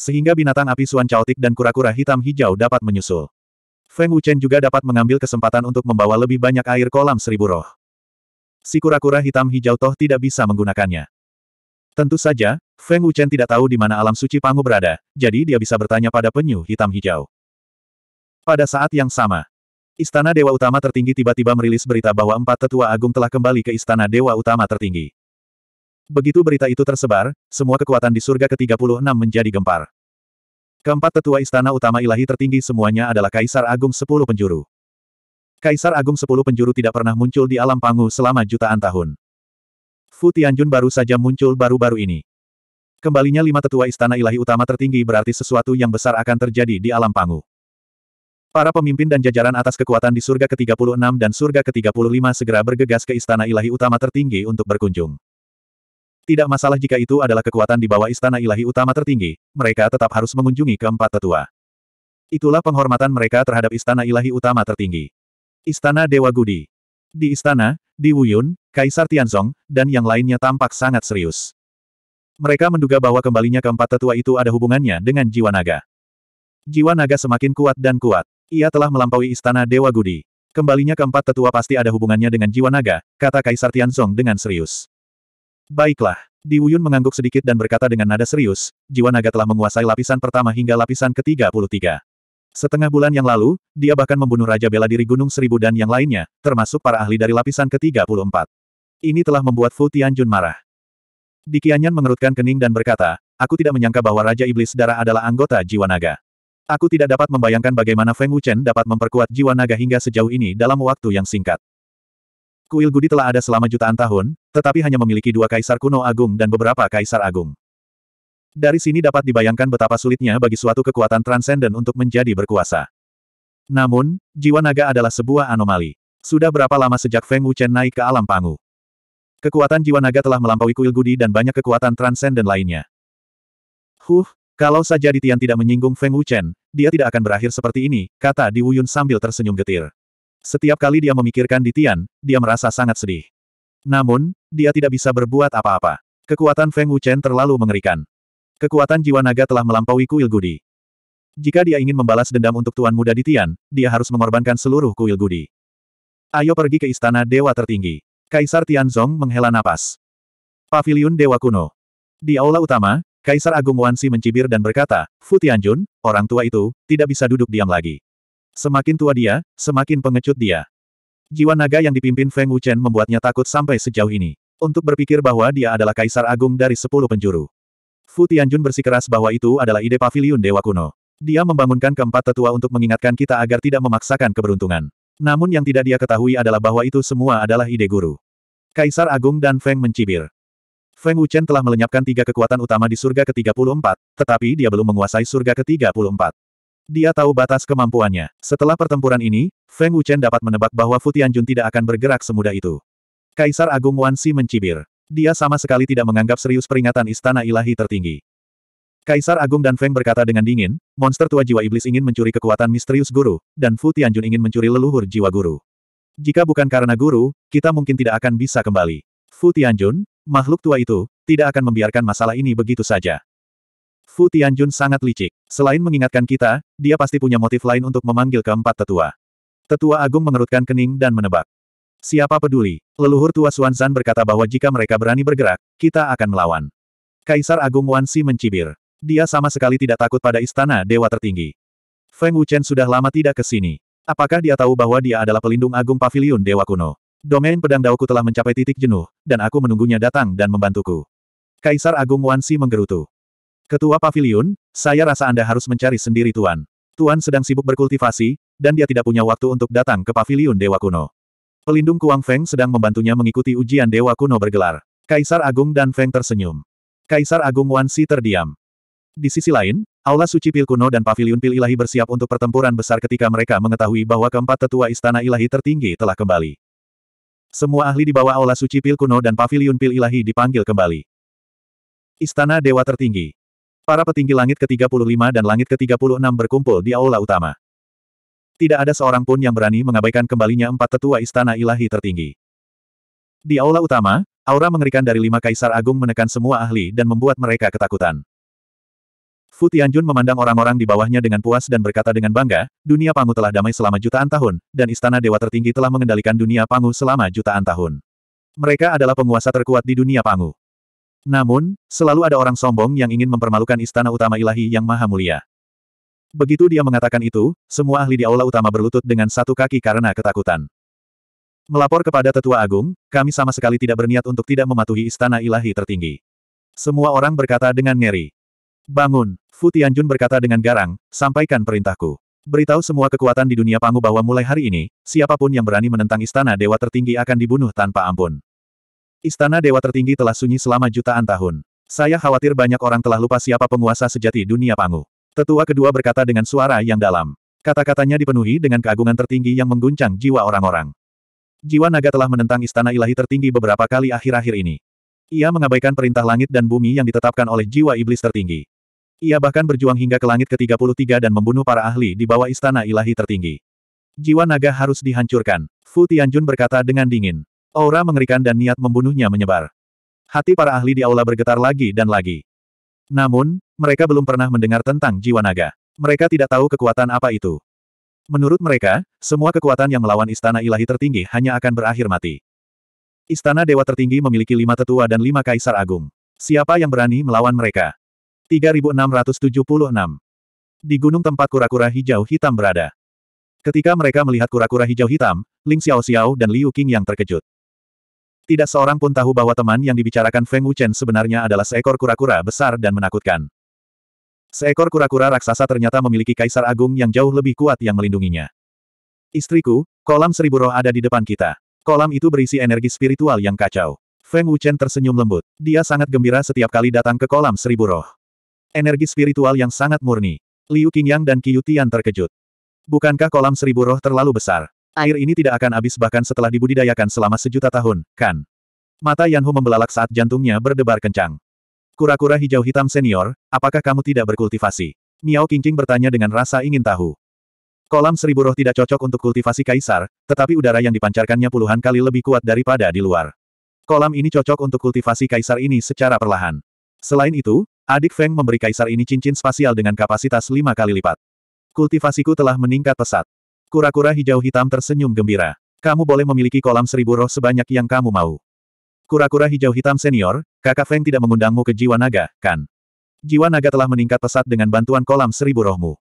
Sehingga binatang api suan caotik dan kura-kura hitam hijau dapat menyusul. Feng Wuchen juga dapat mengambil kesempatan untuk membawa lebih banyak air kolam seribu roh. Si kura-kura hitam hijau toh tidak bisa menggunakannya. Tentu saja, Feng Wuchen tidak tahu di mana alam suci Pangu berada, jadi dia bisa bertanya pada penyu hitam hijau. Pada saat yang sama, Istana Dewa Utama Tertinggi tiba-tiba merilis berita bahwa empat tetua agung telah kembali ke Istana Dewa Utama Tertinggi. Begitu berita itu tersebar, semua kekuatan di surga ke-36 menjadi gempar. Keempat tetua istana utama ilahi tertinggi semuanya adalah Kaisar Agung Sepuluh Penjuru. Kaisar Agung Sepuluh Penjuru tidak pernah muncul di alam pangu selama jutaan tahun. Fu Tianjun baru saja muncul baru-baru ini. Kembalinya lima tetua istana ilahi utama tertinggi berarti sesuatu yang besar akan terjadi di alam pangu. Para pemimpin dan jajaran atas kekuatan di surga ke-36 dan surga ke-35 segera bergegas ke istana ilahi utama tertinggi untuk berkunjung. Tidak masalah jika itu adalah kekuatan di bawah istana ilahi utama tertinggi, mereka tetap harus mengunjungi keempat tetua. Itulah penghormatan mereka terhadap istana ilahi utama tertinggi. Istana Dewa Gudi. Di istana, di Wuyun, Kaisar Tianzong, dan yang lainnya tampak sangat serius. Mereka menduga bahwa kembalinya keempat tetua itu ada hubungannya dengan jiwa naga. Jiwa naga semakin kuat dan kuat. Ia telah melampaui istana Dewa Gudi. Kembalinya keempat tetua pasti ada hubungannya dengan jiwa naga, kata Kaisar Tianzong dengan serius. Baiklah. Di Wuyun mengangguk sedikit dan berkata dengan nada serius, jiwa naga telah menguasai lapisan pertama hingga lapisan ke-33. Setengah bulan yang lalu, dia bahkan membunuh Raja Bela Diri Gunung Seribu dan yang lainnya, termasuk para ahli dari lapisan ke-34. Ini telah membuat Fu Tianjun marah. Dikianyan mengerutkan kening dan berkata, aku tidak menyangka bahwa Raja Iblis Darah adalah anggota jiwa naga. Aku tidak dapat membayangkan bagaimana Feng Wuchen dapat memperkuat jiwa naga hingga sejauh ini dalam waktu yang singkat. Kuil Gudi telah ada selama jutaan tahun, tetapi hanya memiliki dua kaisar kuno agung dan beberapa kaisar agung. Dari sini dapat dibayangkan betapa sulitnya bagi suatu kekuatan transenden untuk menjadi berkuasa. Namun, jiwa naga adalah sebuah anomali. Sudah berapa lama sejak Feng Wuchen naik ke alam pangu? Kekuatan jiwa naga telah melampaui kuil Gudi dan banyak kekuatan transenden lainnya. Huh, kalau saja Ditian tidak menyinggung Feng Wuchen, dia tidak akan berakhir seperti ini, kata Di Wuyun sambil tersenyum getir. Setiap kali dia memikirkan Ditian, dia merasa sangat sedih. Namun, dia tidak bisa berbuat apa-apa. Kekuatan Feng Wuchen terlalu mengerikan. Kekuatan jiwa naga telah melampaui kuil gudi. Jika dia ingin membalas dendam untuk Tuan Muda Ditian, dia harus mengorbankan seluruh kuil gudi. Ayo pergi ke istana dewa tertinggi. Kaisar Tianzong menghela napas. Paviliun Dewa Kuno. Di aula utama, Kaisar Agung Wansi mencibir dan berkata, Fu Tianjun, orang tua itu, tidak bisa duduk diam lagi. Semakin tua dia, semakin pengecut dia. Jiwa naga yang dipimpin Feng Wuchen membuatnya takut sampai sejauh ini. Untuk berpikir bahwa dia adalah kaisar agung dari sepuluh penjuru. Fu Tianjun bersikeras bahwa itu adalah ide pavilion dewa kuno. Dia membangunkan keempat tetua untuk mengingatkan kita agar tidak memaksakan keberuntungan. Namun yang tidak dia ketahui adalah bahwa itu semua adalah ide guru. Kaisar Agung dan Feng mencibir. Feng Wuchen telah melenyapkan tiga kekuatan utama di surga ke-34, tetapi dia belum menguasai surga ke-34. Dia tahu batas kemampuannya. Setelah pertempuran ini, Feng Wuchen dapat menebak bahwa Fu Tianjun tidak akan bergerak semudah itu. Kaisar Agung Wan Si mencibir. Dia sama sekali tidak menganggap serius peringatan istana ilahi tertinggi. Kaisar Agung dan Feng berkata dengan dingin, monster tua jiwa iblis ingin mencuri kekuatan misterius guru, dan Fu Tianjun ingin mencuri leluhur jiwa guru. Jika bukan karena guru, kita mungkin tidak akan bisa kembali. Fu Tianjun, makhluk tua itu, tidak akan membiarkan masalah ini begitu saja. Fu Tianjun sangat licik. Selain mengingatkan kita, dia pasti punya motif lain untuk memanggil keempat tetua. Tetua Agung mengerutkan kening dan menebak. Siapa peduli? Leluhur tua Suansan berkata bahwa jika mereka berani bergerak, kita akan melawan. Kaisar Agung Wansi mencibir. Dia sama sekali tidak takut pada istana dewa tertinggi. Feng Wuchen sudah lama tidak ke sini. Apakah dia tahu bahwa dia adalah pelindung agung pavilion dewa kuno? Domain pedang dauku telah mencapai titik jenuh, dan aku menunggunya datang dan membantuku. Kaisar Agung Wansi menggerutu. Ketua Paviliun, saya rasa Anda harus mencari sendiri Tuan. Tuan sedang sibuk berkultivasi, dan dia tidak punya waktu untuk datang ke Paviliun Dewa Kuno. Pelindung Kuang Feng sedang membantunya mengikuti ujian Dewa Kuno bergelar. Kaisar Agung dan Feng tersenyum. Kaisar Agung Wan Si terdiam. Di sisi lain, Aula Suci Pil Kuno dan Paviliun Pil Ilahi bersiap untuk pertempuran besar ketika mereka mengetahui bahwa keempat tetua Istana Ilahi tertinggi telah kembali. Semua ahli di bawah Aula Suci Pil Kuno dan Paviliun Pil Ilahi dipanggil kembali. Istana Dewa Tertinggi Para petinggi langit ke-35 dan langit ke-36 berkumpul di aula utama. Tidak ada seorang pun yang berani mengabaikan kembalinya empat tetua istana ilahi tertinggi. Di aula utama, aura mengerikan dari lima kaisar agung menekan semua ahli dan membuat mereka ketakutan. Fu Tianjun memandang orang-orang di bawahnya dengan puas dan berkata dengan bangga, dunia Pangu telah damai selama jutaan tahun, dan istana dewa tertinggi telah mengendalikan dunia Pangu selama jutaan tahun. Mereka adalah penguasa terkuat di dunia Pangu. Namun, selalu ada orang sombong yang ingin mempermalukan istana utama ilahi yang maha mulia. Begitu dia mengatakan itu, semua ahli di aula utama berlutut dengan satu kaki karena ketakutan. Melapor kepada tetua agung, kami sama sekali tidak berniat untuk tidak mematuhi istana ilahi tertinggi. Semua orang berkata dengan ngeri. Bangun, Fu Tianjun berkata dengan garang, sampaikan perintahku. Beritahu semua kekuatan di dunia Pangu bahwa mulai hari ini, siapapun yang berani menentang istana dewa tertinggi akan dibunuh tanpa ampun. Istana Dewa Tertinggi telah sunyi selama jutaan tahun. Saya khawatir banyak orang telah lupa siapa penguasa sejati dunia Pangu. Tetua kedua berkata dengan suara yang dalam. Kata-katanya dipenuhi dengan keagungan tertinggi yang mengguncang jiwa orang-orang. Jiwa naga telah menentang istana ilahi tertinggi beberapa kali akhir-akhir ini. Ia mengabaikan perintah langit dan bumi yang ditetapkan oleh jiwa iblis tertinggi. Ia bahkan berjuang hingga ke langit ke-33 dan membunuh para ahli di bawah istana ilahi tertinggi. Jiwa naga harus dihancurkan. Fu Tianjun berkata dengan dingin. Aura mengerikan dan niat membunuhnya menyebar. Hati para ahli di aula bergetar lagi dan lagi. Namun, mereka belum pernah mendengar tentang jiwa naga. Mereka tidak tahu kekuatan apa itu. Menurut mereka, semua kekuatan yang melawan istana ilahi tertinggi hanya akan berakhir mati. Istana Dewa tertinggi memiliki lima tetua dan lima kaisar agung. Siapa yang berani melawan mereka? 3676. Di gunung tempat kura-kura hijau hitam berada. Ketika mereka melihat kura-kura hijau hitam, Ling Xiao Xiao dan Liu Qing yang terkejut. Tidak seorang pun tahu bahwa teman yang dibicarakan Feng Wuchen sebenarnya adalah seekor kura-kura besar dan menakutkan. Seekor kura-kura raksasa ternyata memiliki kaisar agung yang jauh lebih kuat yang melindunginya. Istriku, kolam seribu roh ada di depan kita. Kolam itu berisi energi spiritual yang kacau. Feng Wuchen tersenyum lembut. Dia sangat gembira setiap kali datang ke kolam seribu roh. Energi spiritual yang sangat murni. Liu Qingyang dan Qiu Tian terkejut. Bukankah kolam seribu roh terlalu besar? Air ini tidak akan habis bahkan setelah dibudidayakan selama sejuta tahun, kan? Mata Yanhu membelalak saat jantungnya berdebar kencang. Kura-kura hijau hitam senior, apakah kamu tidak berkultivasi? Miao Qingqing bertanya dengan rasa ingin tahu. Kolam seribu roh tidak cocok untuk kultivasi kaisar, tetapi udara yang dipancarkannya puluhan kali lebih kuat daripada di luar. Kolam ini cocok untuk kultivasi kaisar ini secara perlahan. Selain itu, adik Feng memberi kaisar ini cincin spasial dengan kapasitas lima kali lipat. Kultivasiku telah meningkat pesat. Kura-kura hijau hitam tersenyum gembira. Kamu boleh memiliki kolam seribu roh sebanyak yang kamu mau. Kura-kura hijau hitam senior, kakak Feng tidak mengundangmu ke jiwa naga, kan? Jiwa naga telah meningkat pesat dengan bantuan kolam seribu rohmu.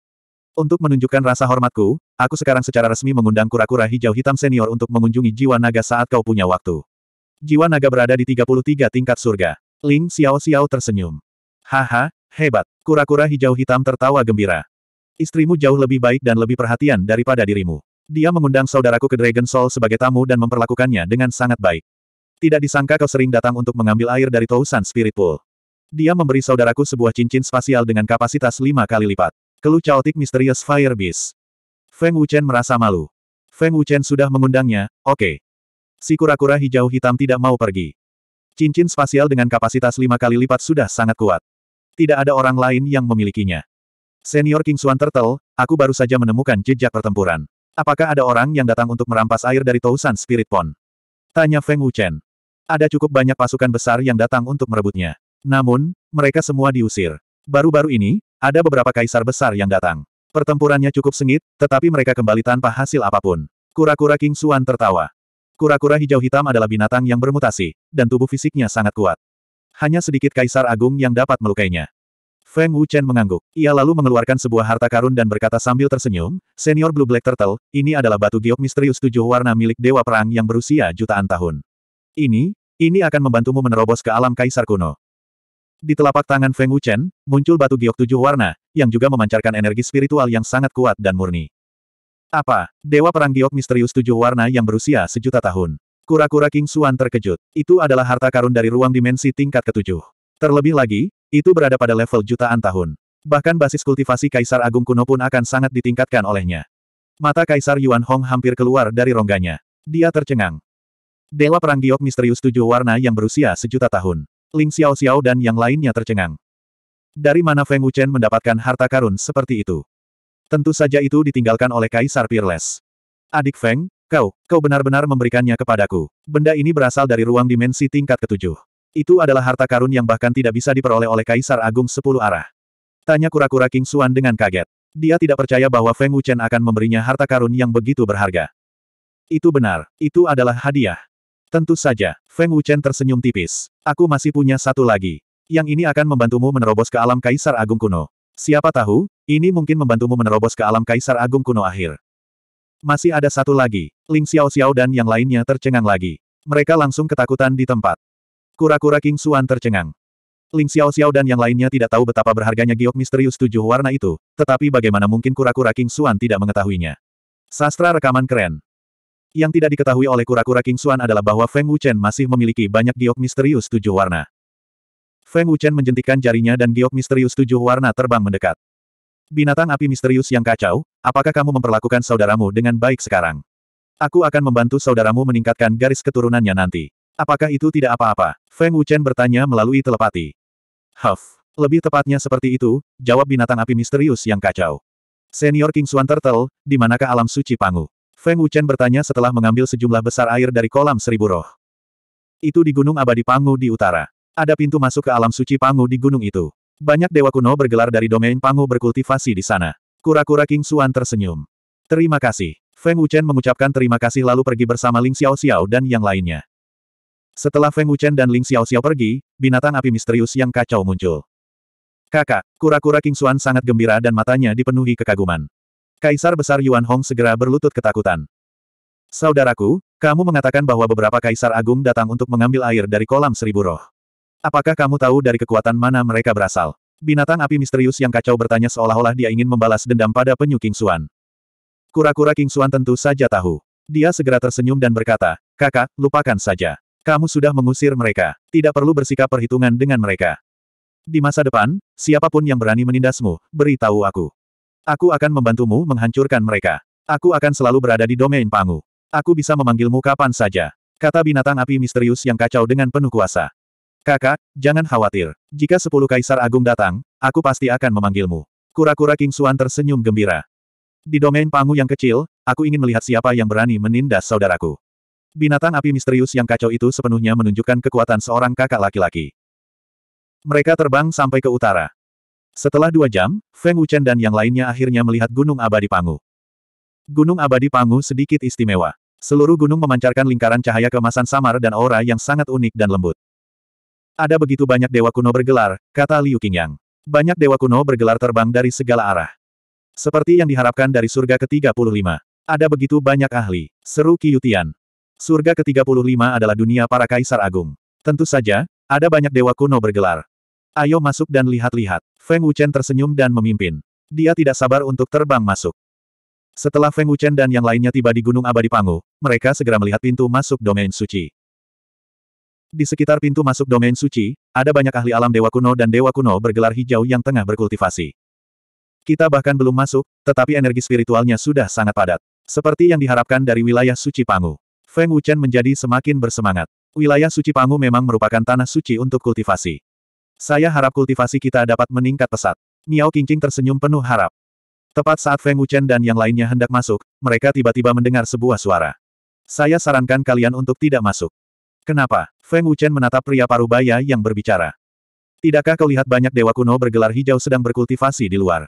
Untuk menunjukkan rasa hormatku, aku sekarang secara resmi mengundang kura-kura hijau hitam senior untuk mengunjungi jiwa naga saat kau punya waktu. Jiwa naga berada di 33 tingkat surga. Ling Xiao Xiao tersenyum. Haha, hebat. Kura-kura hijau hitam tertawa gembira. Istrimu jauh lebih baik dan lebih perhatian daripada dirimu. Dia mengundang saudaraku ke Dragon Soul sebagai tamu dan memperlakukannya dengan sangat baik. Tidak disangka kau sering datang untuk mengambil air dari Tousan Spirit Pool. Dia memberi saudaraku sebuah cincin spasial dengan kapasitas lima kali lipat. Keluh caotik misterius Fire Beast. Feng Wuchen merasa malu. Feng Wuchen sudah mengundangnya, oke. Okay. Si kura-kura hijau hitam tidak mau pergi. Cincin spasial dengan kapasitas lima kali lipat sudah sangat kuat. Tidak ada orang lain yang memilikinya. Senior King Xuan Turtle, aku baru saja menemukan jejak pertempuran. Apakah ada orang yang datang untuk merampas air dari Tousan Spirit Pond? Tanya Feng Wuchen. Ada cukup banyak pasukan besar yang datang untuk merebutnya. Namun, mereka semua diusir. Baru-baru ini, ada beberapa kaisar besar yang datang. Pertempurannya cukup sengit, tetapi mereka kembali tanpa hasil apapun. Kura-kura King Xuan tertawa. Kura-kura hijau hitam adalah binatang yang bermutasi, dan tubuh fisiknya sangat kuat. Hanya sedikit kaisar agung yang dapat melukainya. Feng Wuchen mengangguk. Ia lalu mengeluarkan sebuah harta karun dan berkata sambil tersenyum, Senior Blue Black Turtle, ini adalah batu giok misterius tujuh warna milik Dewa Perang yang berusia jutaan tahun. Ini, ini akan membantumu menerobos ke alam kaisar kuno. Di telapak tangan Feng Wuchen, muncul batu giok tujuh warna, yang juga memancarkan energi spiritual yang sangat kuat dan murni. Apa? Dewa Perang Giok misterius tujuh warna yang berusia sejuta tahun. Kura-kura King Suan terkejut. Itu adalah harta karun dari ruang dimensi tingkat ketujuh. Terlebih lagi, itu berada pada level jutaan tahun. Bahkan basis kultivasi Kaisar Agung kuno pun akan sangat ditingkatkan olehnya. Mata Kaisar Yuan Hong hampir keluar dari rongganya. Dia tercengang. Dewa Perang Giok misterius tujuh warna yang berusia sejuta tahun. Ling Xiao Xiao dan yang lainnya tercengang. Dari mana Feng Wuchen mendapatkan harta karun seperti itu? Tentu saja itu ditinggalkan oleh Kaisar Peerless. Adik Feng, kau, kau benar-benar memberikannya kepadaku. Benda ini berasal dari ruang dimensi tingkat ketujuh. Itu adalah harta karun yang bahkan tidak bisa diperoleh oleh Kaisar Agung Sepuluh Arah. Tanya kura-kura King Xuan dengan kaget. Dia tidak percaya bahwa Feng Wuchen akan memberinya harta karun yang begitu berharga. Itu benar, itu adalah hadiah. Tentu saja, Feng Wuchen tersenyum tipis. Aku masih punya satu lagi. Yang ini akan membantumu menerobos ke alam Kaisar Agung kuno. Siapa tahu, ini mungkin membantumu menerobos ke alam Kaisar Agung kuno akhir. Masih ada satu lagi, Ling Xiao Xiao dan yang lainnya tercengang lagi. Mereka langsung ketakutan di tempat. Kura-kura King Suan tercengang. Ling Xiao Xiao dan yang lainnya tidak tahu betapa berharganya giok misterius tujuh warna itu, tetapi bagaimana mungkin kura-kura King Suan tidak mengetahuinya. Sastra rekaman keren. Yang tidak diketahui oleh kura-kura King Suan adalah bahwa Feng Wuchen masih memiliki banyak giok misterius tujuh warna. Feng Wuchen menjentikan jarinya dan giok misterius tujuh warna terbang mendekat. Binatang api misterius yang kacau, apakah kamu memperlakukan saudaramu dengan baik sekarang? Aku akan membantu saudaramu meningkatkan garis keturunannya nanti. Apakah itu tidak apa-apa? Feng Wuchen bertanya melalui telepati. Huff. Lebih tepatnya seperti itu, jawab binatang api misterius yang kacau. Senior King Xuan Turtle, di manakah alam suci Pangu? Feng Wuchen bertanya setelah mengambil sejumlah besar air dari kolam seribu roh. Itu di Gunung Abadi Pangu di utara. Ada pintu masuk ke alam suci Pangu di gunung itu. Banyak dewa kuno bergelar dari domain Pangu berkultivasi di sana. Kura-kura King Xuan tersenyum. Terima kasih. Feng Wuchen mengucapkan terima kasih lalu pergi bersama Ling Xiao Xiao dan yang lainnya. Setelah Feng Wuchen dan Ling Xiao-Xiao pergi, binatang api misterius yang kacau muncul. Kakak, kura-kura King Xuan sangat gembira dan matanya dipenuhi kekaguman. Kaisar Besar Yuan Hong segera berlutut ketakutan. Saudaraku, kamu mengatakan bahwa beberapa kaisar agung datang untuk mengambil air dari kolam seribu roh. Apakah kamu tahu dari kekuatan mana mereka berasal? Binatang api misterius yang kacau bertanya seolah-olah dia ingin membalas dendam pada penyu King Xuan. Kura-kura King Xuan tentu saja tahu. Dia segera tersenyum dan berkata, kakak, lupakan saja. Kamu sudah mengusir mereka. Tidak perlu bersikap perhitungan dengan mereka. Di masa depan, siapapun yang berani menindasmu, beritahu aku. Aku akan membantumu menghancurkan mereka. Aku akan selalu berada di domain Pangu. Aku bisa memanggilmu kapan saja. Kata binatang api misterius yang kacau dengan penuh kuasa. Kakak, jangan khawatir. Jika sepuluh kaisar agung datang, aku pasti akan memanggilmu. Kura-kura King Suan tersenyum gembira. Di domain Pangu yang kecil, aku ingin melihat siapa yang berani menindas saudaraku. Binatang api misterius yang kacau itu sepenuhnya menunjukkan kekuatan seorang kakak laki-laki. Mereka terbang sampai ke utara. Setelah dua jam, Feng Wuchen dan yang lainnya akhirnya melihat Gunung Abadi Pangu. Gunung Abadi Pangu sedikit istimewa. Seluruh gunung memancarkan lingkaran cahaya kemasan samar dan aura yang sangat unik dan lembut. Ada begitu banyak dewa kuno bergelar, kata Liu Qingyang. Banyak dewa kuno bergelar terbang dari segala arah. Seperti yang diharapkan dari surga ke-35. Ada begitu banyak ahli, seru Qiyutian. Surga ke-35 adalah dunia para kaisar agung. Tentu saja, ada banyak dewa kuno bergelar. Ayo masuk dan lihat-lihat. Feng Wuchen tersenyum dan memimpin. Dia tidak sabar untuk terbang masuk. Setelah Feng Wuchen dan yang lainnya tiba di Gunung Abadi Pangu, mereka segera melihat pintu masuk domain suci. Di sekitar pintu masuk domain suci, ada banyak ahli alam dewa kuno dan dewa kuno bergelar hijau yang tengah berkultivasi. Kita bahkan belum masuk, tetapi energi spiritualnya sudah sangat padat. Seperti yang diharapkan dari wilayah suci Pangu. Feng Wuchen menjadi semakin bersemangat. Wilayah suci Pangu memang merupakan tanah suci untuk kultivasi. Saya harap kultivasi kita dapat meningkat pesat. Miao Qingqing tersenyum penuh harap. Tepat saat Feng Wuchen dan yang lainnya hendak masuk, mereka tiba-tiba mendengar sebuah suara. Saya sarankan kalian untuk tidak masuk. Kenapa? Feng Wuchen menatap pria parubaya yang berbicara. Tidakkah kau lihat banyak dewa kuno bergelar hijau sedang berkultivasi di luar?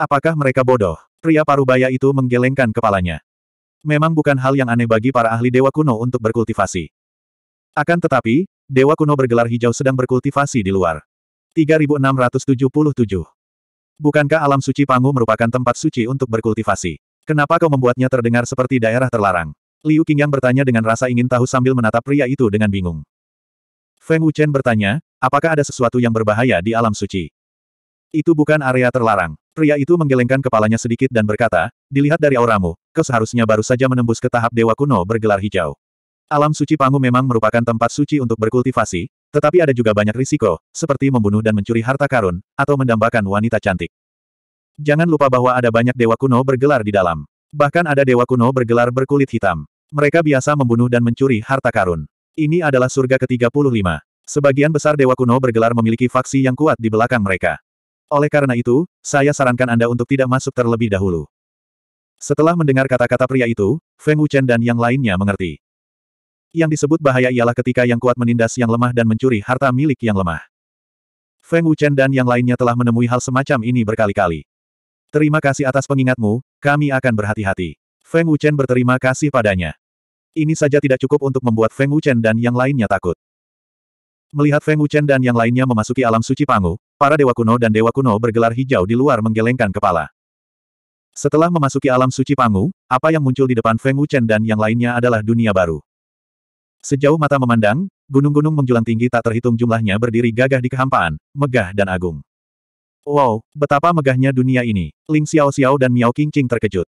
Apakah mereka bodoh? Pria parubaya itu menggelengkan kepalanya. Memang bukan hal yang aneh bagi para ahli dewa kuno untuk berkultivasi. Akan tetapi, dewa kuno bergelar hijau sedang berkultivasi di luar. 3677 Bukankah alam suci Pangu merupakan tempat suci untuk berkultivasi? Kenapa kau membuatnya terdengar seperti daerah terlarang? Liu Qingyang bertanya dengan rasa ingin tahu sambil menatap pria itu dengan bingung. Feng Wuchen bertanya, apakah ada sesuatu yang berbahaya di alam suci? Itu bukan area terlarang. Pria itu menggelengkan kepalanya sedikit dan berkata, dilihat dari auramu, Kau seharusnya baru saja menembus ke tahap dewa kuno bergelar hijau. Alam suci Pangu memang merupakan tempat suci untuk berkultivasi, tetapi ada juga banyak risiko, seperti membunuh dan mencuri harta karun, atau mendambakan wanita cantik. Jangan lupa bahwa ada banyak dewa kuno bergelar di dalam. Bahkan ada dewa kuno bergelar berkulit hitam. Mereka biasa membunuh dan mencuri harta karun. Ini adalah surga ke-35. Sebagian besar dewa kuno bergelar memiliki faksi yang kuat di belakang mereka. Oleh karena itu, saya sarankan Anda untuk tidak masuk terlebih dahulu. Setelah mendengar kata-kata pria itu, Feng Wuchen dan yang lainnya mengerti. Yang disebut bahaya ialah ketika yang kuat menindas yang lemah dan mencuri harta milik yang lemah. Feng Wuchen dan yang lainnya telah menemui hal semacam ini berkali-kali. Terima kasih atas pengingatmu, kami akan berhati-hati. Feng Wuchen berterima kasih padanya. Ini saja tidak cukup untuk membuat Feng Wuchen dan yang lainnya takut. Melihat Feng Wuchen dan yang lainnya memasuki alam suci Pangu, para dewa kuno dan dewa kuno bergelar hijau di luar menggelengkan kepala. Setelah memasuki alam suci Pangu, apa yang muncul di depan Feng Wuchen dan yang lainnya adalah dunia baru. Sejauh mata memandang, gunung-gunung menjulang tinggi tak terhitung jumlahnya berdiri gagah di kehampaan, megah dan agung. Wow, betapa megahnya dunia ini. Ling Xiao Xiao dan Miao Qingqing terkejut.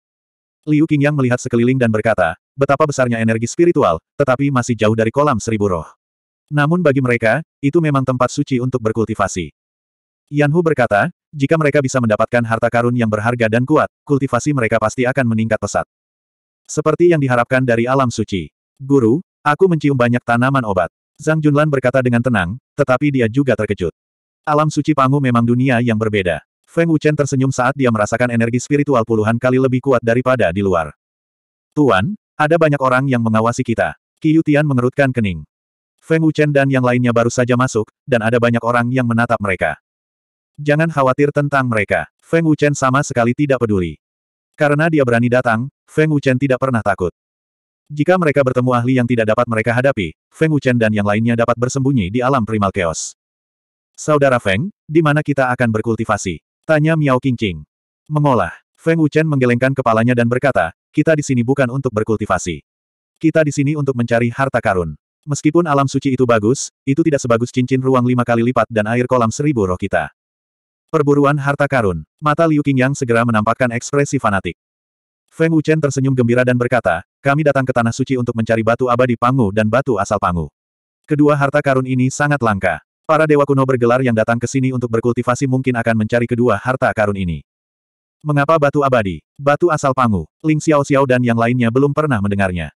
Liu Qingyang melihat sekeliling dan berkata, betapa besarnya energi spiritual, tetapi masih jauh dari kolam seribu roh. Namun bagi mereka, itu memang tempat suci untuk berkultivasi. Yan Hu berkata, jika mereka bisa mendapatkan harta karun yang berharga dan kuat, kultivasi mereka pasti akan meningkat pesat. Seperti yang diharapkan dari alam suci. Guru, aku mencium banyak tanaman obat. Zhang Junlan berkata dengan tenang, tetapi dia juga terkejut. Alam suci Pangu memang dunia yang berbeda. Feng Wuchen tersenyum saat dia merasakan energi spiritual puluhan kali lebih kuat daripada di luar. Tuan, ada banyak orang yang mengawasi kita. Qi Tian mengerutkan kening. Feng Wuchen dan yang lainnya baru saja masuk, dan ada banyak orang yang menatap mereka. Jangan khawatir tentang mereka. Feng Wuchen sama sekali tidak peduli. Karena dia berani datang, Feng Wuchen tidak pernah takut. Jika mereka bertemu ahli yang tidak dapat mereka hadapi, Feng Wuchen dan yang lainnya dapat bersembunyi di alam primal chaos. Saudara Feng, di mana kita akan berkultivasi? Tanya Miao Qingqing. Mengolah. Feng Wuchen menggelengkan kepalanya dan berkata, kita di sini bukan untuk berkultivasi. Kita di sini untuk mencari harta karun. Meskipun alam suci itu bagus, itu tidak sebagus cincin ruang lima kali lipat dan air kolam seribu roh kita. Perburuan harta karun. Mata Liu Qingyang segera menampakkan ekspresi fanatik. Feng Wuchen tersenyum gembira dan berkata, kami datang ke Tanah Suci untuk mencari batu abadi Pangu dan batu asal Pangu. Kedua harta karun ini sangat langka. Para dewa kuno bergelar yang datang ke sini untuk berkultivasi mungkin akan mencari kedua harta karun ini. Mengapa batu abadi, batu asal Pangu, Ling Xiao Xiao dan yang lainnya belum pernah mendengarnya.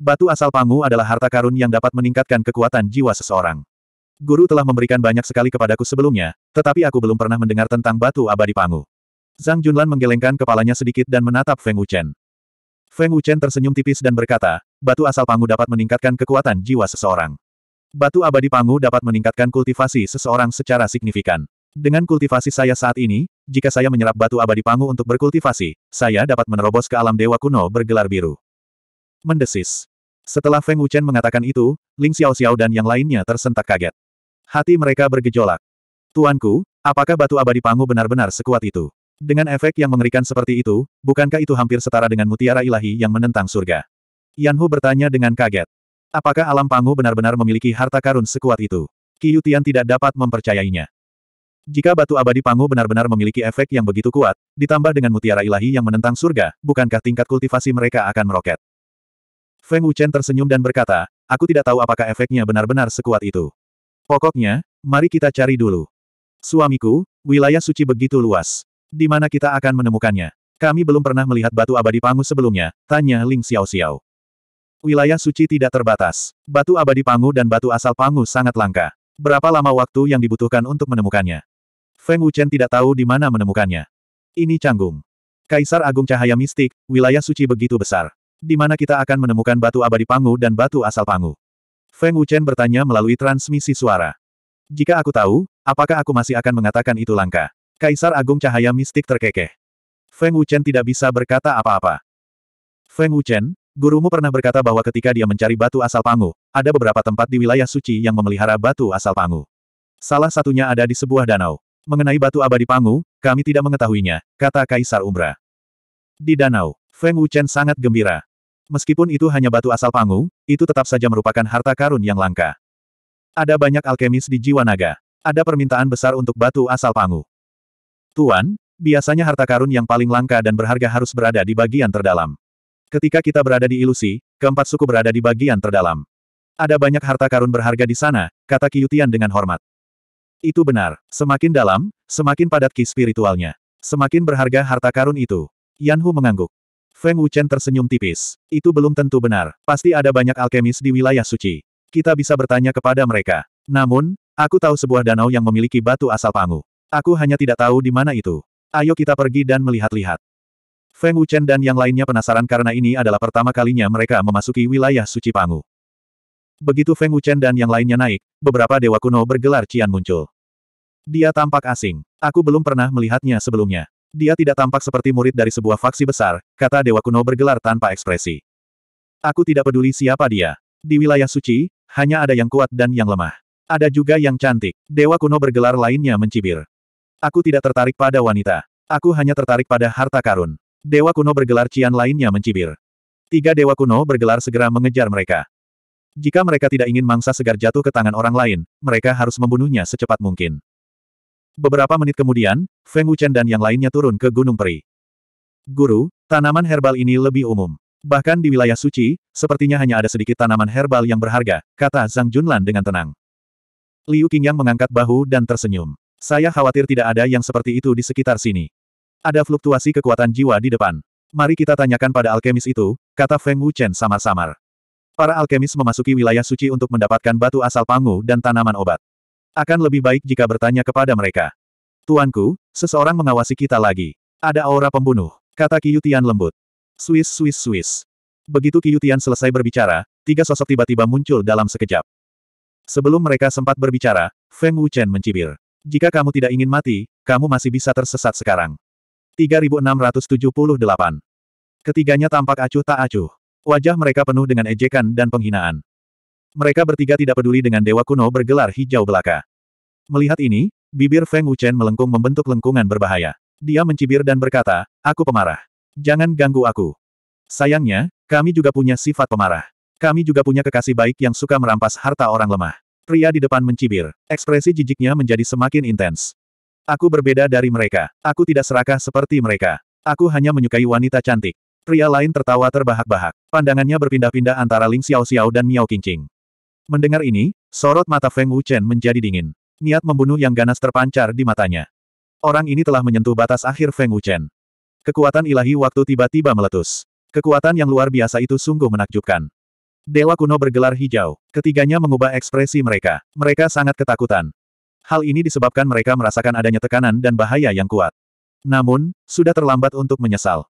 Batu asal Pangu adalah harta karun yang dapat meningkatkan kekuatan jiwa seseorang. Guru telah memberikan banyak sekali kepadaku sebelumnya, tetapi aku belum pernah mendengar tentang batu abadi Pangu. Zhang Junlan menggelengkan kepalanya sedikit dan menatap Feng Wuchen. Feng Wuchen tersenyum tipis dan berkata, batu asal Pangu dapat meningkatkan kekuatan jiwa seseorang. Batu abadi Pangu dapat meningkatkan kultivasi seseorang secara signifikan. Dengan kultivasi saya saat ini, jika saya menyerap batu abadi Pangu untuk berkultivasi, saya dapat menerobos ke alam dewa kuno bergelar biru. Mendesis. Setelah Feng Wuchen mengatakan itu, Ling Xiao Xiao dan yang lainnya tersentak kaget. Hati mereka bergejolak. Tuanku, apakah batu abadi pangu benar-benar sekuat itu? Dengan efek yang mengerikan seperti itu, bukankah itu hampir setara dengan mutiara ilahi yang menentang surga? Yanhu bertanya dengan kaget. Apakah alam pangu benar-benar memiliki harta karun sekuat itu? Qiyutian tidak dapat mempercayainya. Jika batu abadi pangu benar-benar memiliki efek yang begitu kuat, ditambah dengan mutiara ilahi yang menentang surga, bukankah tingkat kultivasi mereka akan meroket? Feng Wuchen tersenyum dan berkata, aku tidak tahu apakah efeknya benar-benar sekuat itu. Pokoknya, mari kita cari dulu. Suamiku, wilayah suci begitu luas. Di mana kita akan menemukannya? Kami belum pernah melihat batu abadi Pangu sebelumnya, tanya Ling Xiao Xiao. Wilayah suci tidak terbatas. Batu abadi Pangu dan batu asal Pangu sangat langka. Berapa lama waktu yang dibutuhkan untuk menemukannya? Feng Wuchen tidak tahu di mana menemukannya. Ini canggung. Kaisar Agung Cahaya Mistik, wilayah suci begitu besar. Di mana kita akan menemukan batu abadi Pangu dan batu asal Pangu? Feng Wuchen bertanya melalui transmisi suara. Jika aku tahu, apakah aku masih akan mengatakan itu langka? Kaisar Agung Cahaya Mistik terkekeh. Feng Wuchen tidak bisa berkata apa-apa. Feng Wuchen, gurumu pernah berkata bahwa ketika dia mencari batu asal Pangu, ada beberapa tempat di wilayah suci yang memelihara batu asal Pangu. Salah satunya ada di sebuah danau. Mengenai batu abadi Pangu, kami tidak mengetahuinya, kata Kaisar Umbra. Di danau, Feng Wuchen sangat gembira. Meskipun itu hanya batu asal Pangu, itu tetap saja merupakan harta karun yang langka. Ada banyak alkemis di jiwa naga. Ada permintaan besar untuk batu asal Pangu. Tuan, biasanya harta karun yang paling langka dan berharga harus berada di bagian terdalam. Ketika kita berada di ilusi, keempat suku berada di bagian terdalam. Ada banyak harta karun berharga di sana, kata Kiyutian dengan hormat. Itu benar, semakin dalam, semakin padat ki spiritualnya. Semakin berharga harta karun itu. Yanhu mengangguk. Feng Wuchen tersenyum tipis. Itu belum tentu benar. Pasti ada banyak alkemis di wilayah suci. Kita bisa bertanya kepada mereka. Namun, aku tahu sebuah danau yang memiliki batu asal Pangu. Aku hanya tidak tahu di mana itu. Ayo kita pergi dan melihat-lihat. Feng Wuchen dan yang lainnya penasaran karena ini adalah pertama kalinya mereka memasuki wilayah suci Pangu. Begitu Feng Wuchen dan yang lainnya naik, beberapa dewa kuno bergelar Cian muncul. Dia tampak asing. Aku belum pernah melihatnya sebelumnya. Dia tidak tampak seperti murid dari sebuah faksi besar, kata Dewa Kuno bergelar tanpa ekspresi. Aku tidak peduli siapa dia. Di wilayah suci, hanya ada yang kuat dan yang lemah. Ada juga yang cantik. Dewa Kuno bergelar lainnya mencibir. Aku tidak tertarik pada wanita. Aku hanya tertarik pada harta karun. Dewa Kuno bergelar Cian lainnya mencibir. Tiga Dewa Kuno bergelar segera mengejar mereka. Jika mereka tidak ingin mangsa segar jatuh ke tangan orang lain, mereka harus membunuhnya secepat mungkin. Beberapa menit kemudian, Feng Wuchen dan yang lainnya turun ke Gunung Peri. Guru, tanaman herbal ini lebih umum. Bahkan di wilayah suci, sepertinya hanya ada sedikit tanaman herbal yang berharga, kata Zhang Junlan dengan tenang. Liu Qingyang mengangkat bahu dan tersenyum. Saya khawatir tidak ada yang seperti itu di sekitar sini. Ada fluktuasi kekuatan jiwa di depan. Mari kita tanyakan pada alkemis itu, kata Feng Wuchen samar-samar. Para alkemis memasuki wilayah suci untuk mendapatkan batu asal pangu dan tanaman obat. Akan lebih baik jika bertanya kepada mereka. Tuanku, seseorang mengawasi kita lagi. Ada aura pembunuh, kata Kiyutian lembut. Swiss, Swiss, Swiss. Begitu Kiyutian selesai berbicara, tiga sosok tiba-tiba muncul dalam sekejap. Sebelum mereka sempat berbicara, Feng Wuchen mencibir. Jika kamu tidak ingin mati, kamu masih bisa tersesat sekarang. 3678. Ketiganya tampak acuh tak acuh. Wajah mereka penuh dengan ejekan dan penghinaan. Mereka bertiga tidak peduli dengan dewa kuno bergelar hijau belaka. Melihat ini, bibir Feng Wuchen melengkung membentuk lengkungan berbahaya. Dia mencibir dan berkata, aku pemarah. Jangan ganggu aku. Sayangnya, kami juga punya sifat pemarah. Kami juga punya kekasih baik yang suka merampas harta orang lemah. Pria di depan mencibir. Ekspresi jijiknya menjadi semakin intens. Aku berbeda dari mereka. Aku tidak serakah seperti mereka. Aku hanya menyukai wanita cantik. Pria lain tertawa terbahak-bahak. Pandangannya berpindah-pindah antara Ling Xiao Xiao dan Miao Qingqing. Mendengar ini, sorot mata Feng Wuchen menjadi dingin. Niat membunuh yang ganas terpancar di matanya. Orang ini telah menyentuh batas akhir Feng Wuchen. Kekuatan ilahi waktu tiba-tiba meletus. Kekuatan yang luar biasa itu sungguh menakjubkan. Dewa kuno bergelar hijau. Ketiganya mengubah ekspresi mereka. Mereka sangat ketakutan. Hal ini disebabkan mereka merasakan adanya tekanan dan bahaya yang kuat. Namun, sudah terlambat untuk menyesal.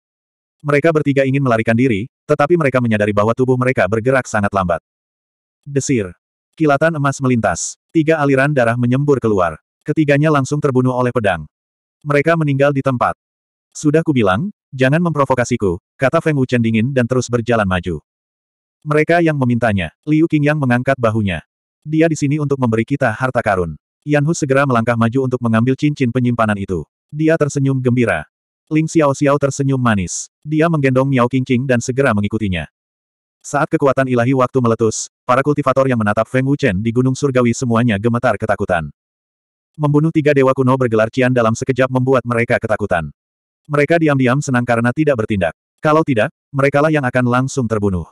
Mereka bertiga ingin melarikan diri, tetapi mereka menyadari bahwa tubuh mereka bergerak sangat lambat. Desir. Kilatan emas melintas. Tiga aliran darah menyembur keluar. Ketiganya langsung terbunuh oleh pedang. Mereka meninggal di tempat. Sudah kubilang, jangan memprovokasiku, kata Feng Wuchen dingin dan terus berjalan maju. Mereka yang memintanya, Liu Qingyang mengangkat bahunya. Dia di sini untuk memberi kita harta karun. Yan Hu segera melangkah maju untuk mengambil cincin penyimpanan itu. Dia tersenyum gembira. Ling Xiao Xiao tersenyum manis. Dia menggendong Miao Qingqing dan segera mengikutinya. Saat kekuatan ilahi waktu meletus, para kultivator yang menatap Feng Wuchen di Gunung Surgawi semuanya gemetar ketakutan. Membunuh tiga dewa kuno bergelar Cian dalam sekejap membuat mereka ketakutan. Mereka diam-diam senang karena tidak bertindak. Kalau tidak, merekalah yang akan langsung terbunuh.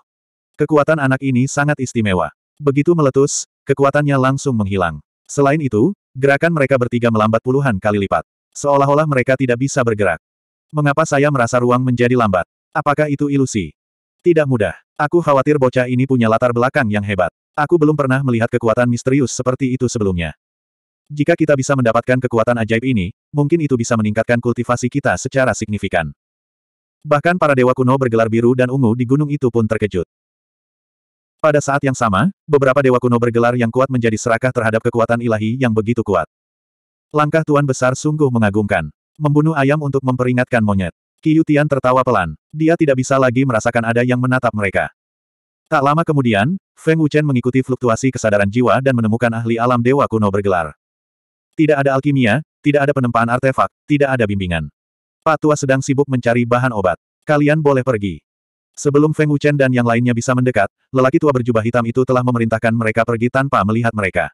Kekuatan anak ini sangat istimewa. Begitu meletus, kekuatannya langsung menghilang. Selain itu, gerakan mereka bertiga melambat puluhan kali lipat. Seolah-olah mereka tidak bisa bergerak. Mengapa saya merasa ruang menjadi lambat? Apakah itu ilusi? Tidak mudah. Aku khawatir bocah ini punya latar belakang yang hebat. Aku belum pernah melihat kekuatan misterius seperti itu sebelumnya. Jika kita bisa mendapatkan kekuatan ajaib ini, mungkin itu bisa meningkatkan kultivasi kita secara signifikan. Bahkan para dewa kuno bergelar biru dan ungu di gunung itu pun terkejut. Pada saat yang sama, beberapa dewa kuno bergelar yang kuat menjadi serakah terhadap kekuatan ilahi yang begitu kuat. Langkah Tuan Besar sungguh mengagumkan. Membunuh ayam untuk memperingatkan monyet. Qi Yutian tertawa pelan. Dia tidak bisa lagi merasakan ada yang menatap mereka. Tak lama kemudian, Feng Wuchen mengikuti fluktuasi kesadaran jiwa dan menemukan ahli alam dewa kuno bergelar. Tidak ada alkimia, tidak ada penempaan artefak, tidak ada bimbingan. Pak Tua sedang sibuk mencari bahan obat. Kalian boleh pergi. Sebelum Feng Wuchen dan yang lainnya bisa mendekat, lelaki tua berjubah hitam itu telah memerintahkan mereka pergi tanpa melihat mereka.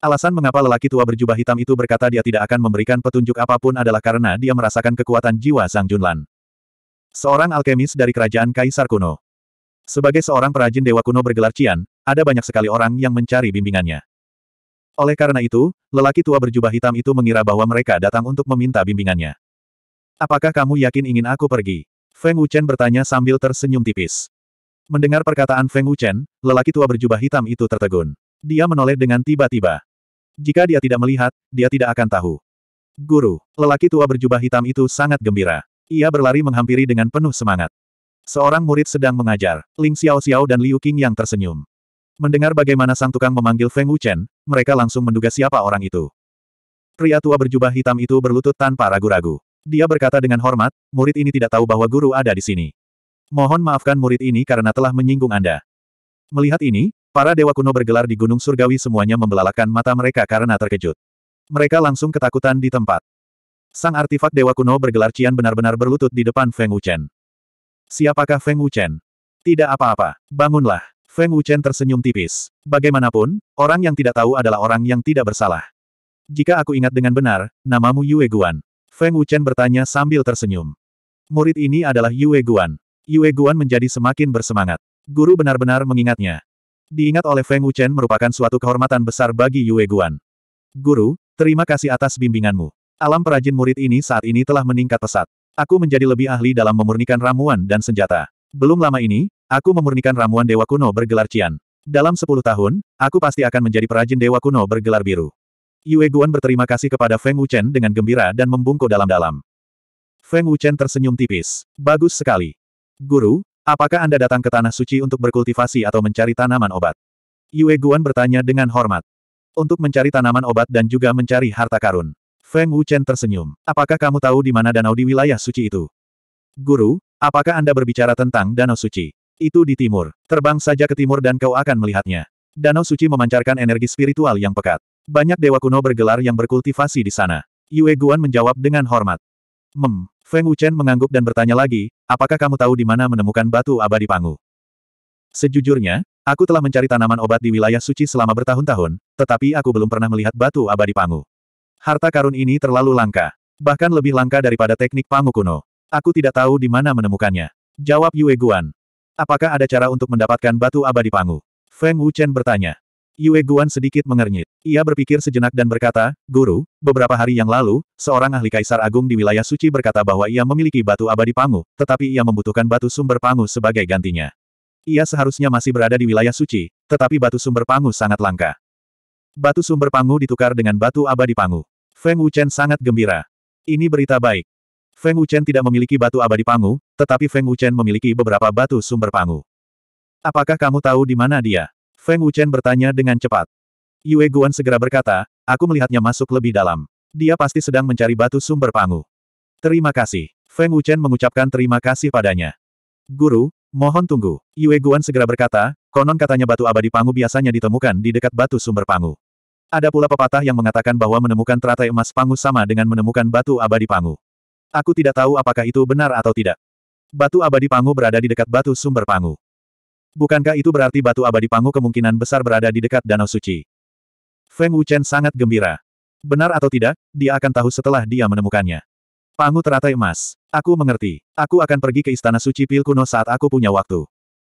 Alasan mengapa lelaki tua berjubah hitam itu berkata dia tidak akan memberikan petunjuk apapun adalah karena dia merasakan kekuatan jiwa Zhang Junlan. Seorang alkemis dari kerajaan Kaisar kuno. Sebagai seorang perajin dewa kuno bergelar Cian, ada banyak sekali orang yang mencari bimbingannya. Oleh karena itu, lelaki tua berjubah hitam itu mengira bahwa mereka datang untuk meminta bimbingannya. Apakah kamu yakin ingin aku pergi? Feng Wuchen bertanya sambil tersenyum tipis. Mendengar perkataan Feng Wuchen, lelaki tua berjubah hitam itu tertegun. Dia menoleh dengan tiba-tiba. Jika dia tidak melihat, dia tidak akan tahu. Guru, lelaki tua berjubah hitam itu sangat gembira. Ia berlari menghampiri dengan penuh semangat. Seorang murid sedang mengajar, Ling Xiao Xiao dan Liu Qing yang tersenyum. Mendengar bagaimana sang tukang memanggil Feng Wuchen, mereka langsung menduga siapa orang itu. Pria tua berjubah hitam itu berlutut tanpa ragu-ragu. Dia berkata dengan hormat, murid ini tidak tahu bahwa guru ada di sini. Mohon maafkan murid ini karena telah menyinggung Anda. Melihat ini, Para dewa kuno bergelar di gunung surgawi semuanya membelalakan mata mereka karena terkejut. Mereka langsung ketakutan di tempat. Sang artifak dewa kuno bergelar Cian benar-benar berlutut di depan Feng Wuchen. Siapakah Feng Wuchen? Tidak apa-apa, bangunlah. Feng Wuchen tersenyum tipis. Bagaimanapun, orang yang tidak tahu adalah orang yang tidak bersalah. Jika aku ingat dengan benar, namamu Yue Guan. Feng Wuchen bertanya sambil tersenyum. Murid ini adalah Yue Guan. Yue Guan menjadi semakin bersemangat. Guru benar-benar mengingatnya. Diingat oleh Feng Wuchen merupakan suatu kehormatan besar bagi Yue Guan. Guru, terima kasih atas bimbinganmu. Alam perajin murid ini saat ini telah meningkat pesat. Aku menjadi lebih ahli dalam memurnikan ramuan dan senjata. Belum lama ini, aku memurnikan ramuan dewa kuno bergelar Cian. Dalam sepuluh tahun, aku pasti akan menjadi perajin dewa kuno bergelar biru. Yue Guan berterima kasih kepada Feng Wuchen dengan gembira dan membungkuk dalam-dalam. Feng Wuchen tersenyum tipis. Bagus sekali. Guru, Apakah Anda datang ke Tanah Suci untuk berkultivasi atau mencari tanaman obat? Yue Guan bertanya dengan hormat. Untuk mencari tanaman obat dan juga mencari harta karun. Feng Wuchen tersenyum. Apakah kamu tahu di mana danau di wilayah suci itu? Guru, apakah Anda berbicara tentang danau suci? Itu di timur. Terbang saja ke timur dan kau akan melihatnya. Danau suci memancarkan energi spiritual yang pekat. Banyak dewa kuno bergelar yang berkultivasi di sana. Yue Guan menjawab dengan hormat. Mem, Feng Wuchen mengangguk dan bertanya lagi, apakah kamu tahu di mana menemukan batu abadi Pangu? Sejujurnya, aku telah mencari tanaman obat di wilayah suci selama bertahun-tahun, tetapi aku belum pernah melihat batu abadi Pangu. Harta karun ini terlalu langka. Bahkan lebih langka daripada teknik Pangu kuno. Aku tidak tahu di mana menemukannya. Jawab Yue Guan. Apakah ada cara untuk mendapatkan batu abadi Pangu? Feng Wuchen bertanya. Yue Guan sedikit mengernyit. Ia berpikir sejenak dan berkata, Guru, beberapa hari yang lalu, seorang ahli kaisar agung di wilayah suci berkata bahwa ia memiliki batu abadi pangu, tetapi ia membutuhkan batu sumber pangu sebagai gantinya. Ia seharusnya masih berada di wilayah suci, tetapi batu sumber pangu sangat langka. Batu sumber pangu ditukar dengan batu abadi pangu. Feng Wuchen sangat gembira. Ini berita baik. Feng Wuchen tidak memiliki batu abadi pangu, tetapi Feng Wuchen memiliki beberapa batu sumber pangu. Apakah kamu tahu di mana dia? Feng Wuchen bertanya dengan cepat. Yue Guan segera berkata, aku melihatnya masuk lebih dalam. Dia pasti sedang mencari batu sumber pangu. Terima kasih. Feng Wuchen mengucapkan terima kasih padanya. Guru, mohon tunggu. Yue Guan segera berkata, konon katanya batu abadi pangu biasanya ditemukan di dekat batu sumber pangu. Ada pula pepatah yang mengatakan bahwa menemukan teratai emas pangu sama dengan menemukan batu abadi pangu. Aku tidak tahu apakah itu benar atau tidak. Batu abadi pangu berada di dekat batu sumber pangu. Bukankah itu berarti batu abadi Pangu kemungkinan besar berada di dekat Danau Suci? Feng Wuchen sangat gembira. Benar atau tidak, dia akan tahu setelah dia menemukannya. Pangu teratai emas. Aku mengerti. Aku akan pergi ke Istana Suci Pil kuno saat aku punya waktu.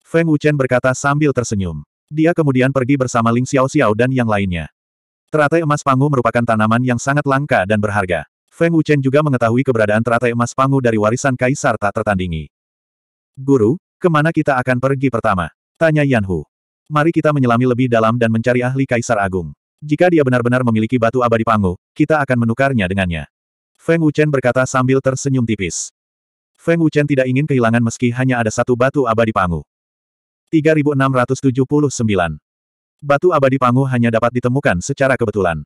Feng Wuchen berkata sambil tersenyum. Dia kemudian pergi bersama Ling Xiao Xiao dan yang lainnya. Teratai emas Pangu merupakan tanaman yang sangat langka dan berharga. Feng Wuchen juga mengetahui keberadaan teratai emas Pangu dari warisan kaisar tak tertandingi. Guru, Kemana kita akan pergi pertama? Tanya Yan Hu. Mari kita menyelami lebih dalam dan mencari ahli Kaisar Agung. Jika dia benar-benar memiliki batu abadi Pangu, kita akan menukarnya dengannya. Feng Wuchen berkata sambil tersenyum tipis. Feng Wuchen tidak ingin kehilangan meski hanya ada satu batu abadi Pangu. 3679. Batu abadi Pangu hanya dapat ditemukan secara kebetulan.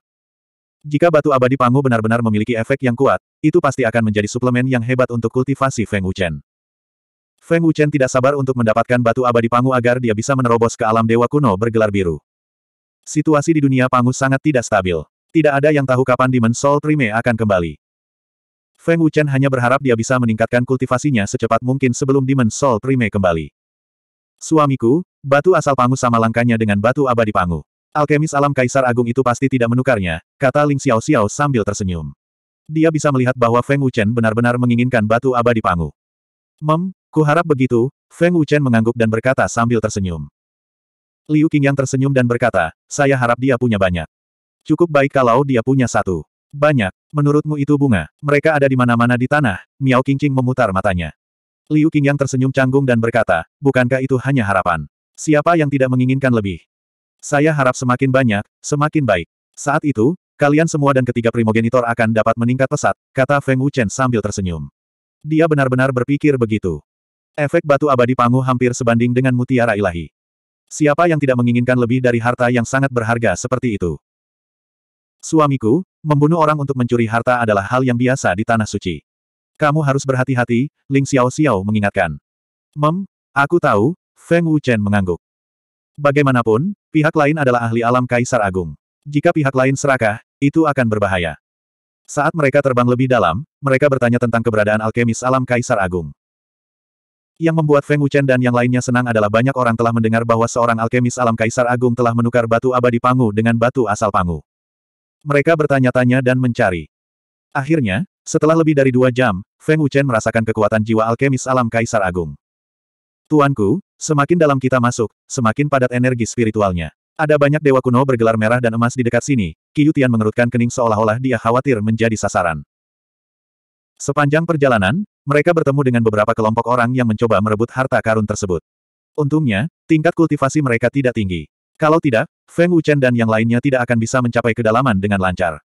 Jika batu abadi Pangu benar-benar memiliki efek yang kuat, itu pasti akan menjadi suplemen yang hebat untuk kultivasi Feng Wuchen. Feng Wuchen tidak sabar untuk mendapatkan batu abadi Pangu agar dia bisa menerobos ke alam dewa kuno bergelar biru. Situasi di dunia Pangu sangat tidak stabil. Tidak ada yang tahu kapan Demon Soul Prime akan kembali. Feng Wuchen hanya berharap dia bisa meningkatkan kultivasinya secepat mungkin sebelum Demon Soul Prime kembali. Suamiku, batu asal Pangu sama langkanya dengan batu abadi Pangu. Alkemis alam Kaisar Agung itu pasti tidak menukarnya, kata Ling Xiao Xiao sambil tersenyum. Dia bisa melihat bahwa Feng Wuchen benar-benar menginginkan batu abadi Pangu. Mem, Kuharap begitu, Feng Wuchen mengangguk dan berkata sambil tersenyum. Liu Qing yang tersenyum dan berkata, saya harap dia punya banyak. Cukup baik kalau dia punya satu. Banyak, menurutmu itu bunga, mereka ada di mana-mana di tanah, Miao Qingqing memutar matanya. Liu Qing yang tersenyum canggung dan berkata, bukankah itu hanya harapan? Siapa yang tidak menginginkan lebih? Saya harap semakin banyak, semakin baik. Saat itu, kalian semua dan ketiga primogenitor akan dapat meningkat pesat, kata Feng Wuchen sambil tersenyum. Dia benar-benar berpikir begitu. Efek batu abadi Pangu hampir sebanding dengan mutiara ilahi. Siapa yang tidak menginginkan lebih dari harta yang sangat berharga seperti itu? Suamiku, membunuh orang untuk mencuri harta adalah hal yang biasa di Tanah Suci. Kamu harus berhati-hati, Ling Xiao Xiao mengingatkan. Mem, aku tahu, Feng Wuchen mengangguk. Bagaimanapun, pihak lain adalah ahli alam Kaisar Agung. Jika pihak lain serakah, itu akan berbahaya. Saat mereka terbang lebih dalam, mereka bertanya tentang keberadaan alkemis alam Kaisar Agung. Yang membuat Feng Wuchen dan yang lainnya senang adalah banyak orang telah mendengar bahwa seorang alkemis alam Kaisar Agung telah menukar batu abadi Pangu dengan batu asal Pangu. Mereka bertanya-tanya dan mencari. Akhirnya, setelah lebih dari dua jam, Feng Wuchen merasakan kekuatan jiwa alkemis alam Kaisar Agung. Tuanku, semakin dalam kita masuk, semakin padat energi spiritualnya. Ada banyak dewa kuno bergelar merah dan emas di dekat sini, Qiu mengerutkan kening seolah-olah dia khawatir menjadi sasaran. Sepanjang perjalanan, mereka bertemu dengan beberapa kelompok orang yang mencoba merebut harta karun tersebut. Untungnya, tingkat kultivasi mereka tidak tinggi. Kalau tidak, Feng Wuchen dan yang lainnya tidak akan bisa mencapai kedalaman dengan lancar.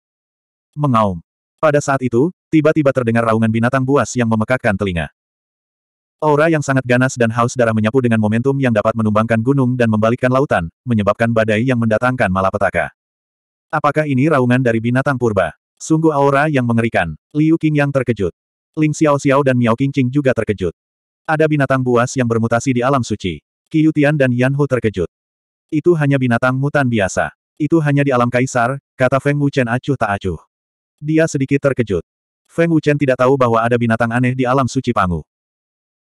Mengaum. Pada saat itu, tiba-tiba terdengar raungan binatang buas yang memekakkan telinga. Aura yang sangat ganas dan haus darah menyapu dengan momentum yang dapat menumbangkan gunung dan membalikkan lautan, menyebabkan badai yang mendatangkan malapetaka. Apakah ini raungan dari binatang purba? Sungguh aura yang mengerikan. Liu Qing yang terkejut. Ling Xiao Xiao dan Miao Qingqing juga terkejut. Ada binatang buas yang bermutasi di alam suci. Yutian dan Yan Hu terkejut. Itu hanya binatang mutan biasa. Itu hanya di alam kaisar, kata Feng Wuchen acuh tak acuh. Dia sedikit terkejut. Feng Wuchen tidak tahu bahwa ada binatang aneh di alam suci Pangu.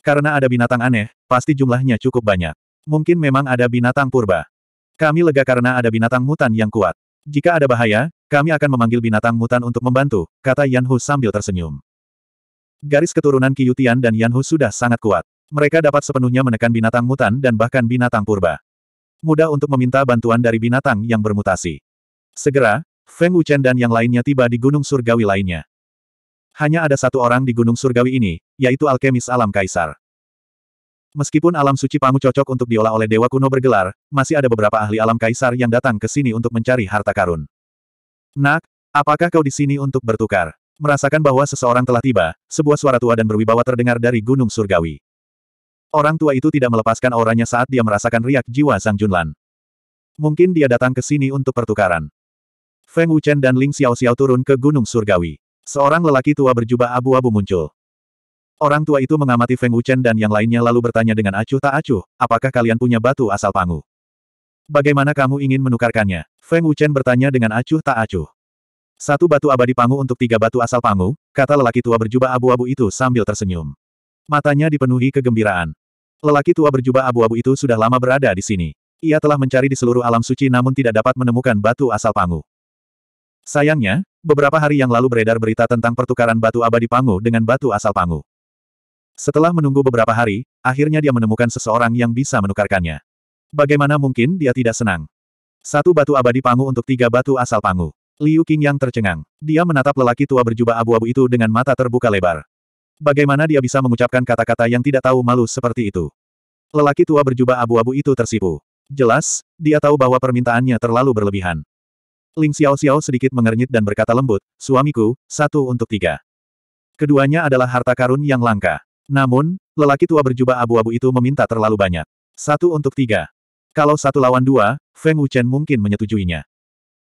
Karena ada binatang aneh, pasti jumlahnya cukup banyak. Mungkin memang ada binatang purba. Kami lega karena ada binatang mutan yang kuat. Jika ada bahaya, kami akan memanggil binatang mutan untuk membantu, kata Yan Hu sambil tersenyum. Garis keturunan Qiyutian dan Yanhu sudah sangat kuat. Mereka dapat sepenuhnya menekan binatang mutan dan bahkan binatang purba. Mudah untuk meminta bantuan dari binatang yang bermutasi. Segera, Feng Wuchen dan yang lainnya tiba di Gunung Surgawi lainnya. Hanya ada satu orang di Gunung Surgawi ini, yaitu alkemis alam kaisar. Meskipun alam suci Pangu cocok untuk diolah oleh dewa kuno bergelar, masih ada beberapa ahli alam kaisar yang datang ke sini untuk mencari harta karun. Nak, apakah kau di sini untuk bertukar? Merasakan bahwa seseorang telah tiba, sebuah suara tua dan berwibawa terdengar dari Gunung Surgawi. Orang tua itu tidak melepaskan auranya saat dia merasakan riak jiwa sang Junlan. Mungkin dia datang ke sini untuk pertukaran. Feng Wuchen dan Ling Xiao-Xiao turun ke Gunung Surgawi. Seorang lelaki tua berjubah abu-abu muncul. Orang tua itu mengamati Feng Wuchen dan yang lainnya lalu bertanya dengan acuh tak acuh, apakah kalian punya batu asal pangu? Bagaimana kamu ingin menukarkannya? Feng Wuchen bertanya dengan acuh tak acuh. Satu batu abadi pangu untuk tiga batu asal pangu, kata lelaki tua berjubah abu-abu itu sambil tersenyum. Matanya dipenuhi kegembiraan. Lelaki tua berjubah abu-abu itu sudah lama berada di sini. Ia telah mencari di seluruh alam suci namun tidak dapat menemukan batu asal pangu. Sayangnya, beberapa hari yang lalu beredar berita tentang pertukaran batu abadi pangu dengan batu asal pangu. Setelah menunggu beberapa hari, akhirnya dia menemukan seseorang yang bisa menukarkannya. Bagaimana mungkin dia tidak senang? Satu batu abadi pangu untuk tiga batu asal pangu. Liu Qing yang tercengang. Dia menatap lelaki tua berjubah abu-abu itu dengan mata terbuka lebar. Bagaimana dia bisa mengucapkan kata-kata yang tidak tahu malu seperti itu? Lelaki tua berjubah abu-abu itu tersipu. Jelas, dia tahu bahwa permintaannya terlalu berlebihan. Ling Xiao Xiao sedikit mengernyit dan berkata lembut, suamiku, satu untuk tiga. Keduanya adalah harta karun yang langka. Namun, lelaki tua berjubah abu-abu itu meminta terlalu banyak. Satu untuk tiga. Kalau satu lawan dua, Feng Wuchen mungkin menyetujuinya.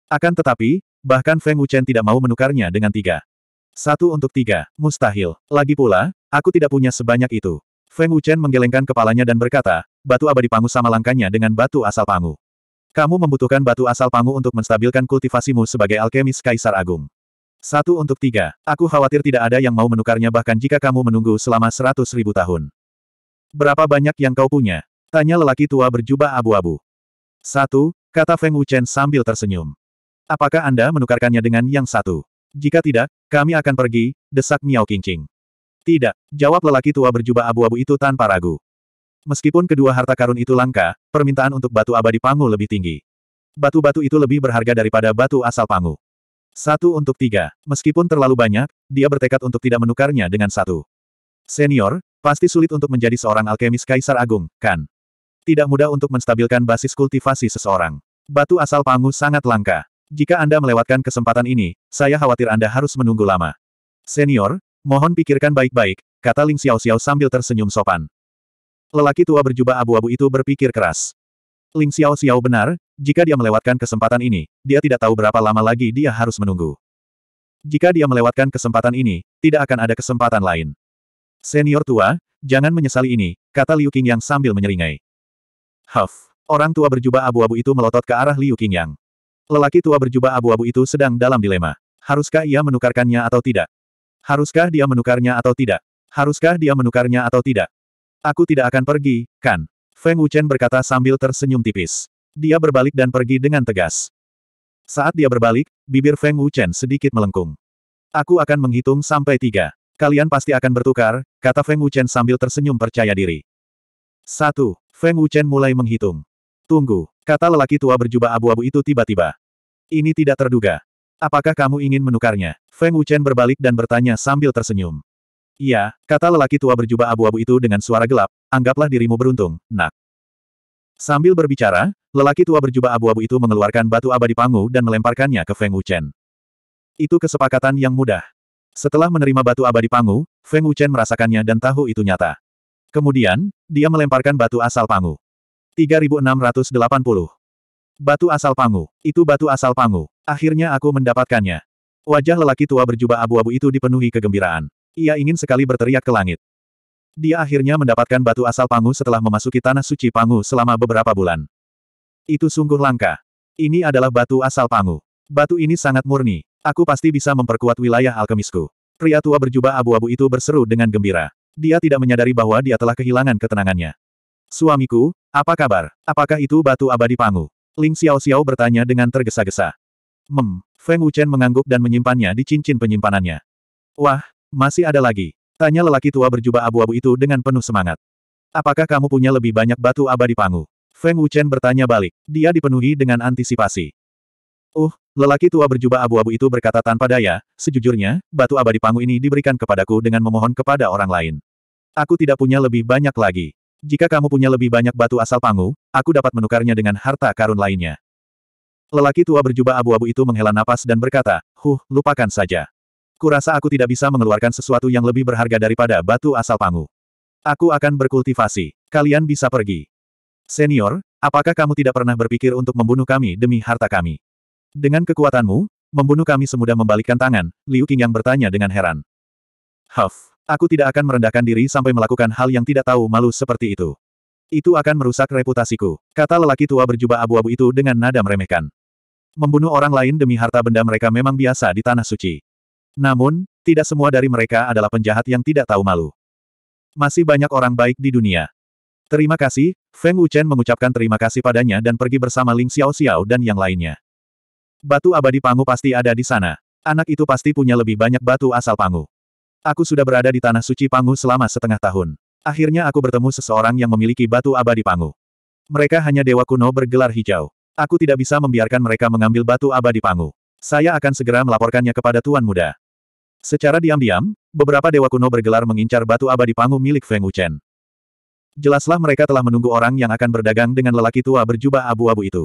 Akan tetapi, Bahkan Feng Wuchen tidak mau menukarnya dengan tiga. Satu untuk tiga, mustahil. Lagi pula, aku tidak punya sebanyak itu. Feng Wuchen menggelengkan kepalanya dan berkata, batu abadi pangu sama langkanya dengan batu asal pangu. Kamu membutuhkan batu asal pangu untuk menstabilkan kultivasimu sebagai alkemis Kaisar Agung. Satu untuk tiga, aku khawatir tidak ada yang mau menukarnya bahkan jika kamu menunggu selama seratus ribu tahun. Berapa banyak yang kau punya? Tanya lelaki tua berjubah abu-abu. Satu, kata Feng Wuchen sambil tersenyum. Apakah Anda menukarkannya dengan yang satu? Jika tidak, kami akan pergi, desak Miao Qingqing. Tidak, jawab lelaki tua berjubah abu-abu itu tanpa ragu. Meskipun kedua harta karun itu langka, permintaan untuk batu abadi Pangu lebih tinggi. Batu-batu itu lebih berharga daripada batu asal Pangu. Satu untuk tiga. Meskipun terlalu banyak, dia bertekad untuk tidak menukarnya dengan satu. Senior, pasti sulit untuk menjadi seorang alkemis Kaisar Agung, kan? Tidak mudah untuk menstabilkan basis kultivasi seseorang. Batu asal Pangu sangat langka. Jika Anda melewatkan kesempatan ini, saya khawatir Anda harus menunggu lama. Senior, mohon pikirkan baik-baik, kata Ling Xiao Xiao sambil tersenyum sopan. Lelaki tua berjubah abu-abu itu berpikir keras. Ling Xiao Xiao benar, jika dia melewatkan kesempatan ini, dia tidak tahu berapa lama lagi dia harus menunggu. Jika dia melewatkan kesempatan ini, tidak akan ada kesempatan lain. Senior tua, jangan menyesali ini, kata Liu Qingyang sambil menyeringai. Huff, orang tua berjubah abu-abu itu melotot ke arah Liu Qingyang. Lelaki tua berjubah abu-abu itu sedang dalam dilema. Haruskah ia menukarkannya atau tidak? Haruskah dia menukarnya atau tidak? Haruskah dia menukarnya atau tidak? Aku tidak akan pergi, kan? Feng Wuchen berkata sambil tersenyum tipis. Dia berbalik dan pergi dengan tegas. Saat dia berbalik, bibir Feng Wuchen sedikit melengkung. Aku akan menghitung sampai tiga. Kalian pasti akan bertukar, kata Feng Wuchen sambil tersenyum percaya diri. Satu, Feng Wuchen mulai menghitung. Tunggu, Kata lelaki tua berjubah abu-abu itu tiba-tiba. Ini tidak terduga. Apakah kamu ingin menukarnya? Feng Wuchen berbalik dan bertanya sambil tersenyum. Iya, kata lelaki tua berjubah abu-abu itu dengan suara gelap, anggaplah dirimu beruntung, nak. Sambil berbicara, lelaki tua berjubah abu-abu itu mengeluarkan batu abadi pangu dan melemparkannya ke Feng Wuchen. Itu kesepakatan yang mudah. Setelah menerima batu abadi pangu, Feng Wuchen merasakannya dan tahu itu nyata. Kemudian, dia melemparkan batu asal pangu. 3680. Batu asal Pangu. Itu batu asal Pangu. Akhirnya aku mendapatkannya. Wajah lelaki tua berjubah abu-abu itu dipenuhi kegembiraan. Ia ingin sekali berteriak ke langit. Dia akhirnya mendapatkan batu asal Pangu setelah memasuki tanah suci Pangu selama beberapa bulan. Itu sungguh langka. Ini adalah batu asal Pangu. Batu ini sangat murni. Aku pasti bisa memperkuat wilayah alkemisku. Pria tua berjubah abu-abu itu berseru dengan gembira. Dia tidak menyadari bahwa dia telah kehilangan ketenangannya. Suamiku, apa kabar? Apakah itu batu abadi Pangu? Ling Xiao Xiao bertanya dengan tergesa-gesa. Mem, Feng Wuchen mengangguk dan menyimpannya di cincin penyimpanannya. Wah, masih ada lagi. Tanya lelaki tua berjubah abu-abu itu dengan penuh semangat. Apakah kamu punya lebih banyak batu abadi Pangu? Feng Wuchen bertanya balik. Dia dipenuhi dengan antisipasi. Uh, lelaki tua berjubah abu-abu itu berkata tanpa daya, sejujurnya, batu abadi Pangu ini diberikan kepadaku dengan memohon kepada orang lain. Aku tidak punya lebih banyak lagi. Jika kamu punya lebih banyak batu asal pangu, aku dapat menukarnya dengan harta karun lainnya. Lelaki tua berjubah abu-abu itu menghela napas dan berkata, Huh, lupakan saja. Kurasa aku tidak bisa mengeluarkan sesuatu yang lebih berharga daripada batu asal pangu. Aku akan berkultivasi. Kalian bisa pergi. Senior, apakah kamu tidak pernah berpikir untuk membunuh kami demi harta kami? Dengan kekuatanmu, membunuh kami semudah membalikkan tangan, Liu Qing yang bertanya dengan heran. Huff. Aku tidak akan merendahkan diri sampai melakukan hal yang tidak tahu malu seperti itu. Itu akan merusak reputasiku, kata lelaki tua berjubah abu-abu itu dengan nada meremehkan. Membunuh orang lain demi harta benda mereka memang biasa di Tanah Suci. Namun, tidak semua dari mereka adalah penjahat yang tidak tahu malu. Masih banyak orang baik di dunia. Terima kasih, Feng Wuchen mengucapkan terima kasih padanya dan pergi bersama Ling Xiao Xiao dan yang lainnya. Batu abadi Pangu pasti ada di sana. Anak itu pasti punya lebih banyak batu asal Pangu. Aku sudah berada di Tanah Suci Pangu selama setengah tahun. Akhirnya aku bertemu seseorang yang memiliki batu abadi Pangu. Mereka hanya dewa kuno bergelar hijau. Aku tidak bisa membiarkan mereka mengambil batu abadi Pangu. Saya akan segera melaporkannya kepada Tuan Muda. Secara diam-diam, beberapa dewa kuno bergelar mengincar batu abadi Pangu milik Feng Wuchen. Jelaslah mereka telah menunggu orang yang akan berdagang dengan lelaki tua berjubah abu-abu itu.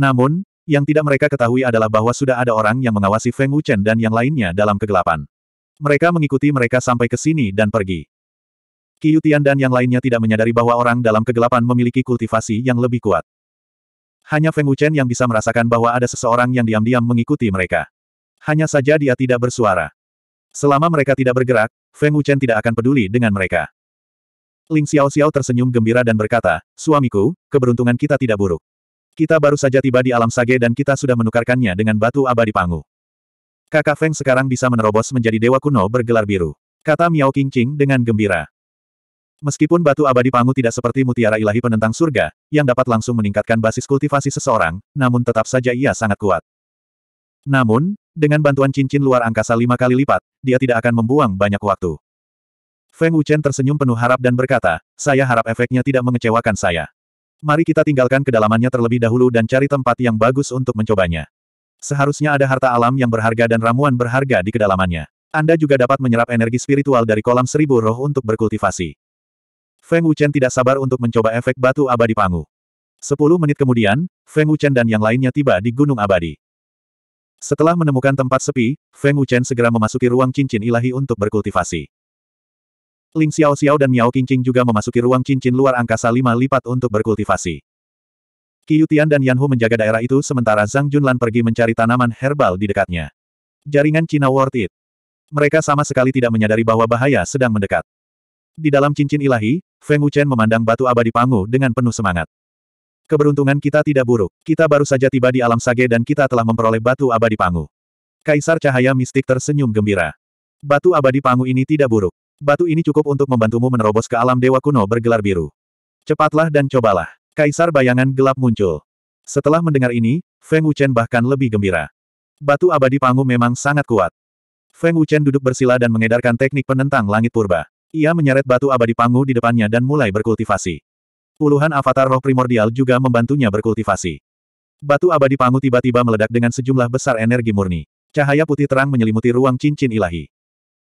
Namun, yang tidak mereka ketahui adalah bahwa sudah ada orang yang mengawasi Feng Wuchen dan yang lainnya dalam kegelapan. Mereka mengikuti mereka sampai ke sini dan pergi. Qiyutian dan yang lainnya tidak menyadari bahwa orang dalam kegelapan memiliki kultivasi yang lebih kuat. Hanya Feng Wuchen yang bisa merasakan bahwa ada seseorang yang diam-diam mengikuti mereka. Hanya saja dia tidak bersuara. Selama mereka tidak bergerak, Feng Wuchen tidak akan peduli dengan mereka. Ling Xiao Xiao tersenyum gembira dan berkata, Suamiku, keberuntungan kita tidak buruk. Kita baru saja tiba di alam sage dan kita sudah menukarkannya dengan batu abadi Panggung." Kakak Feng sekarang bisa menerobos menjadi dewa kuno bergelar biru. Kata Miao Qingqing dengan gembira. Meskipun batu abadi pangu tidak seperti mutiara ilahi penentang surga, yang dapat langsung meningkatkan basis kultivasi seseorang, namun tetap saja ia sangat kuat. Namun, dengan bantuan cincin luar angkasa lima kali lipat, dia tidak akan membuang banyak waktu. Feng Wuchen tersenyum penuh harap dan berkata, saya harap efeknya tidak mengecewakan saya. Mari kita tinggalkan kedalamannya terlebih dahulu dan cari tempat yang bagus untuk mencobanya. Seharusnya ada harta alam yang berharga dan ramuan berharga di kedalamannya. Anda juga dapat menyerap energi spiritual dari kolam seribu roh untuk berkultivasi. Feng Wuchen tidak sabar untuk mencoba efek batu abadi Pangu. Sepuluh menit kemudian, Feng Wuchen dan yang lainnya tiba di Gunung Abadi. Setelah menemukan tempat sepi, Feng Wuchen segera memasuki ruang cincin ilahi untuk berkultivasi. Ling Xiao Xiao dan Miao Qingqing juga memasuki ruang cincin luar angkasa lima lipat untuk berkultivasi. Yutian dan Yanhu menjaga daerah itu sementara Zhang Junlan pergi mencari tanaman herbal di dekatnya. Jaringan Cina worth it. Mereka sama sekali tidak menyadari bahwa bahaya sedang mendekat. Di dalam cincin ilahi, Feng Wuchen memandang batu abadi Pangu dengan penuh semangat. Keberuntungan kita tidak buruk. Kita baru saja tiba di alam sage dan kita telah memperoleh batu abadi Pangu. Kaisar Cahaya Mistik tersenyum gembira. Batu abadi Pangu ini tidak buruk. Batu ini cukup untuk membantumu menerobos ke alam dewa kuno bergelar biru. Cepatlah dan cobalah. Kaisar bayangan gelap muncul. Setelah mendengar ini, Feng Wuchen bahkan lebih gembira. Batu abadi Pangu memang sangat kuat. Feng Wuchen duduk bersila dan mengedarkan teknik penentang langit purba. Ia menyeret batu abadi Pangu di depannya dan mulai berkultivasi. Puluhan avatar roh primordial juga membantunya berkultivasi. Batu abadi Pangu tiba-tiba meledak dengan sejumlah besar energi murni. Cahaya putih terang menyelimuti ruang cincin ilahi.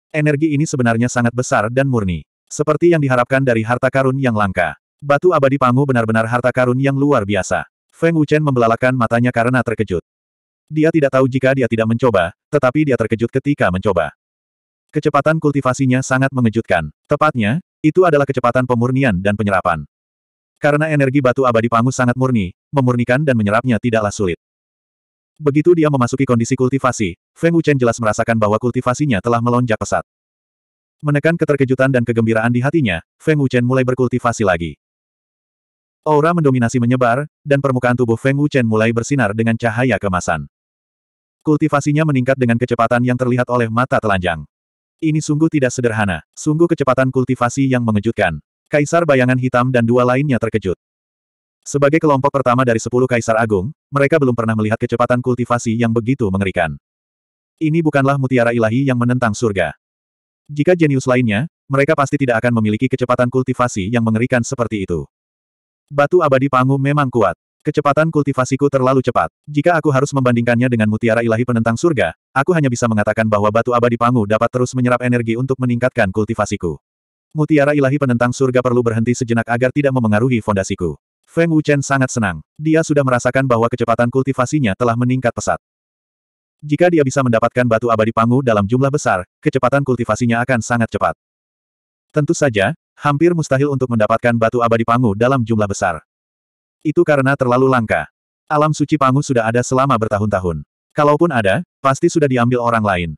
Energi ini sebenarnya sangat besar dan murni. Seperti yang diharapkan dari harta karun yang langka. Batu abadi Pangu benar-benar harta karun yang luar biasa. Feng Wuchen membelalakan matanya karena terkejut. Dia tidak tahu jika dia tidak mencoba, tetapi dia terkejut ketika mencoba. Kecepatan kultivasinya sangat mengejutkan. Tepatnya, itu adalah kecepatan pemurnian dan penyerapan. Karena energi batu abadi Pangu sangat murni, memurnikan dan menyerapnya tidaklah sulit. Begitu dia memasuki kondisi kultivasi, Feng Wuchen jelas merasakan bahwa kultivasinya telah melonjak pesat. Menekan keterkejutan dan kegembiraan di hatinya, Feng Wuchen mulai berkultivasi lagi. Aura mendominasi menyebar, dan permukaan tubuh Feng Wuchen mulai bersinar dengan cahaya kemasan. Kultivasinya meningkat dengan kecepatan yang terlihat oleh mata telanjang. Ini sungguh tidak sederhana, sungguh kecepatan kultivasi yang mengejutkan. Kaisar bayangan hitam dan dua lainnya terkejut. Sebagai kelompok pertama dari sepuluh kaisar agung, mereka belum pernah melihat kecepatan kultivasi yang begitu mengerikan. Ini bukanlah mutiara ilahi yang menentang surga. Jika jenius lainnya, mereka pasti tidak akan memiliki kecepatan kultivasi yang mengerikan seperti itu. Batu abadi Pangu memang kuat. Kecepatan kultivasiku terlalu cepat. Jika aku harus membandingkannya dengan mutiara ilahi penentang surga, aku hanya bisa mengatakan bahwa batu abadi Pangu dapat terus menyerap energi untuk meningkatkan kultivasiku. Mutiara ilahi penentang surga perlu berhenti sejenak agar tidak memengaruhi fondasiku. Feng Wuchen sangat senang. Dia sudah merasakan bahwa kecepatan kultivasinya telah meningkat pesat. Jika dia bisa mendapatkan batu abadi Pangu dalam jumlah besar, kecepatan kultivasinya akan sangat cepat. Tentu saja, Hampir mustahil untuk mendapatkan batu abadi Pangu dalam jumlah besar. Itu karena terlalu langka. Alam suci Pangu sudah ada selama bertahun-tahun. Kalaupun ada, pasti sudah diambil orang lain.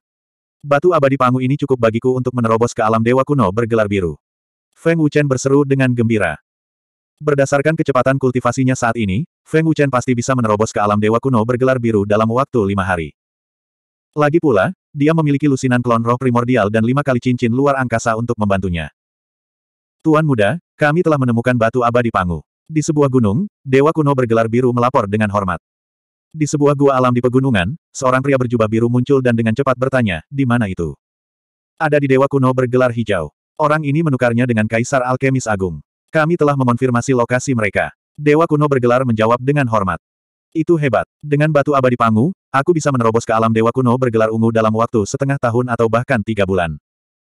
Batu abadi Pangu ini cukup bagiku untuk menerobos ke alam dewa kuno bergelar biru. Feng Wuchen berseru dengan gembira. Berdasarkan kecepatan kultivasinya saat ini, Feng Wuchen pasti bisa menerobos ke alam dewa kuno bergelar biru dalam waktu lima hari. Lagi pula, dia memiliki lusinan klon roh primordial dan lima kali cincin luar angkasa untuk membantunya. Tuan muda, kami telah menemukan batu abadi Pangu. Di sebuah gunung, dewa kuno bergelar biru melapor dengan hormat. Di sebuah gua alam di pegunungan, seorang pria berjubah biru muncul dan dengan cepat bertanya, di mana itu? Ada di dewa kuno bergelar hijau. Orang ini menukarnya dengan Kaisar Alkemis Agung. Kami telah memonfirmasi lokasi mereka. Dewa kuno bergelar menjawab dengan hormat. Itu hebat. Dengan batu abadi Pangu, aku bisa menerobos ke alam dewa kuno bergelar ungu dalam waktu setengah tahun atau bahkan tiga bulan.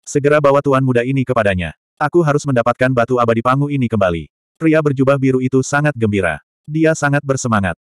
Segera bawa tuan muda ini kepadanya. Aku harus mendapatkan batu abadi pangu ini kembali. Pria berjubah biru itu sangat gembira. Dia sangat bersemangat.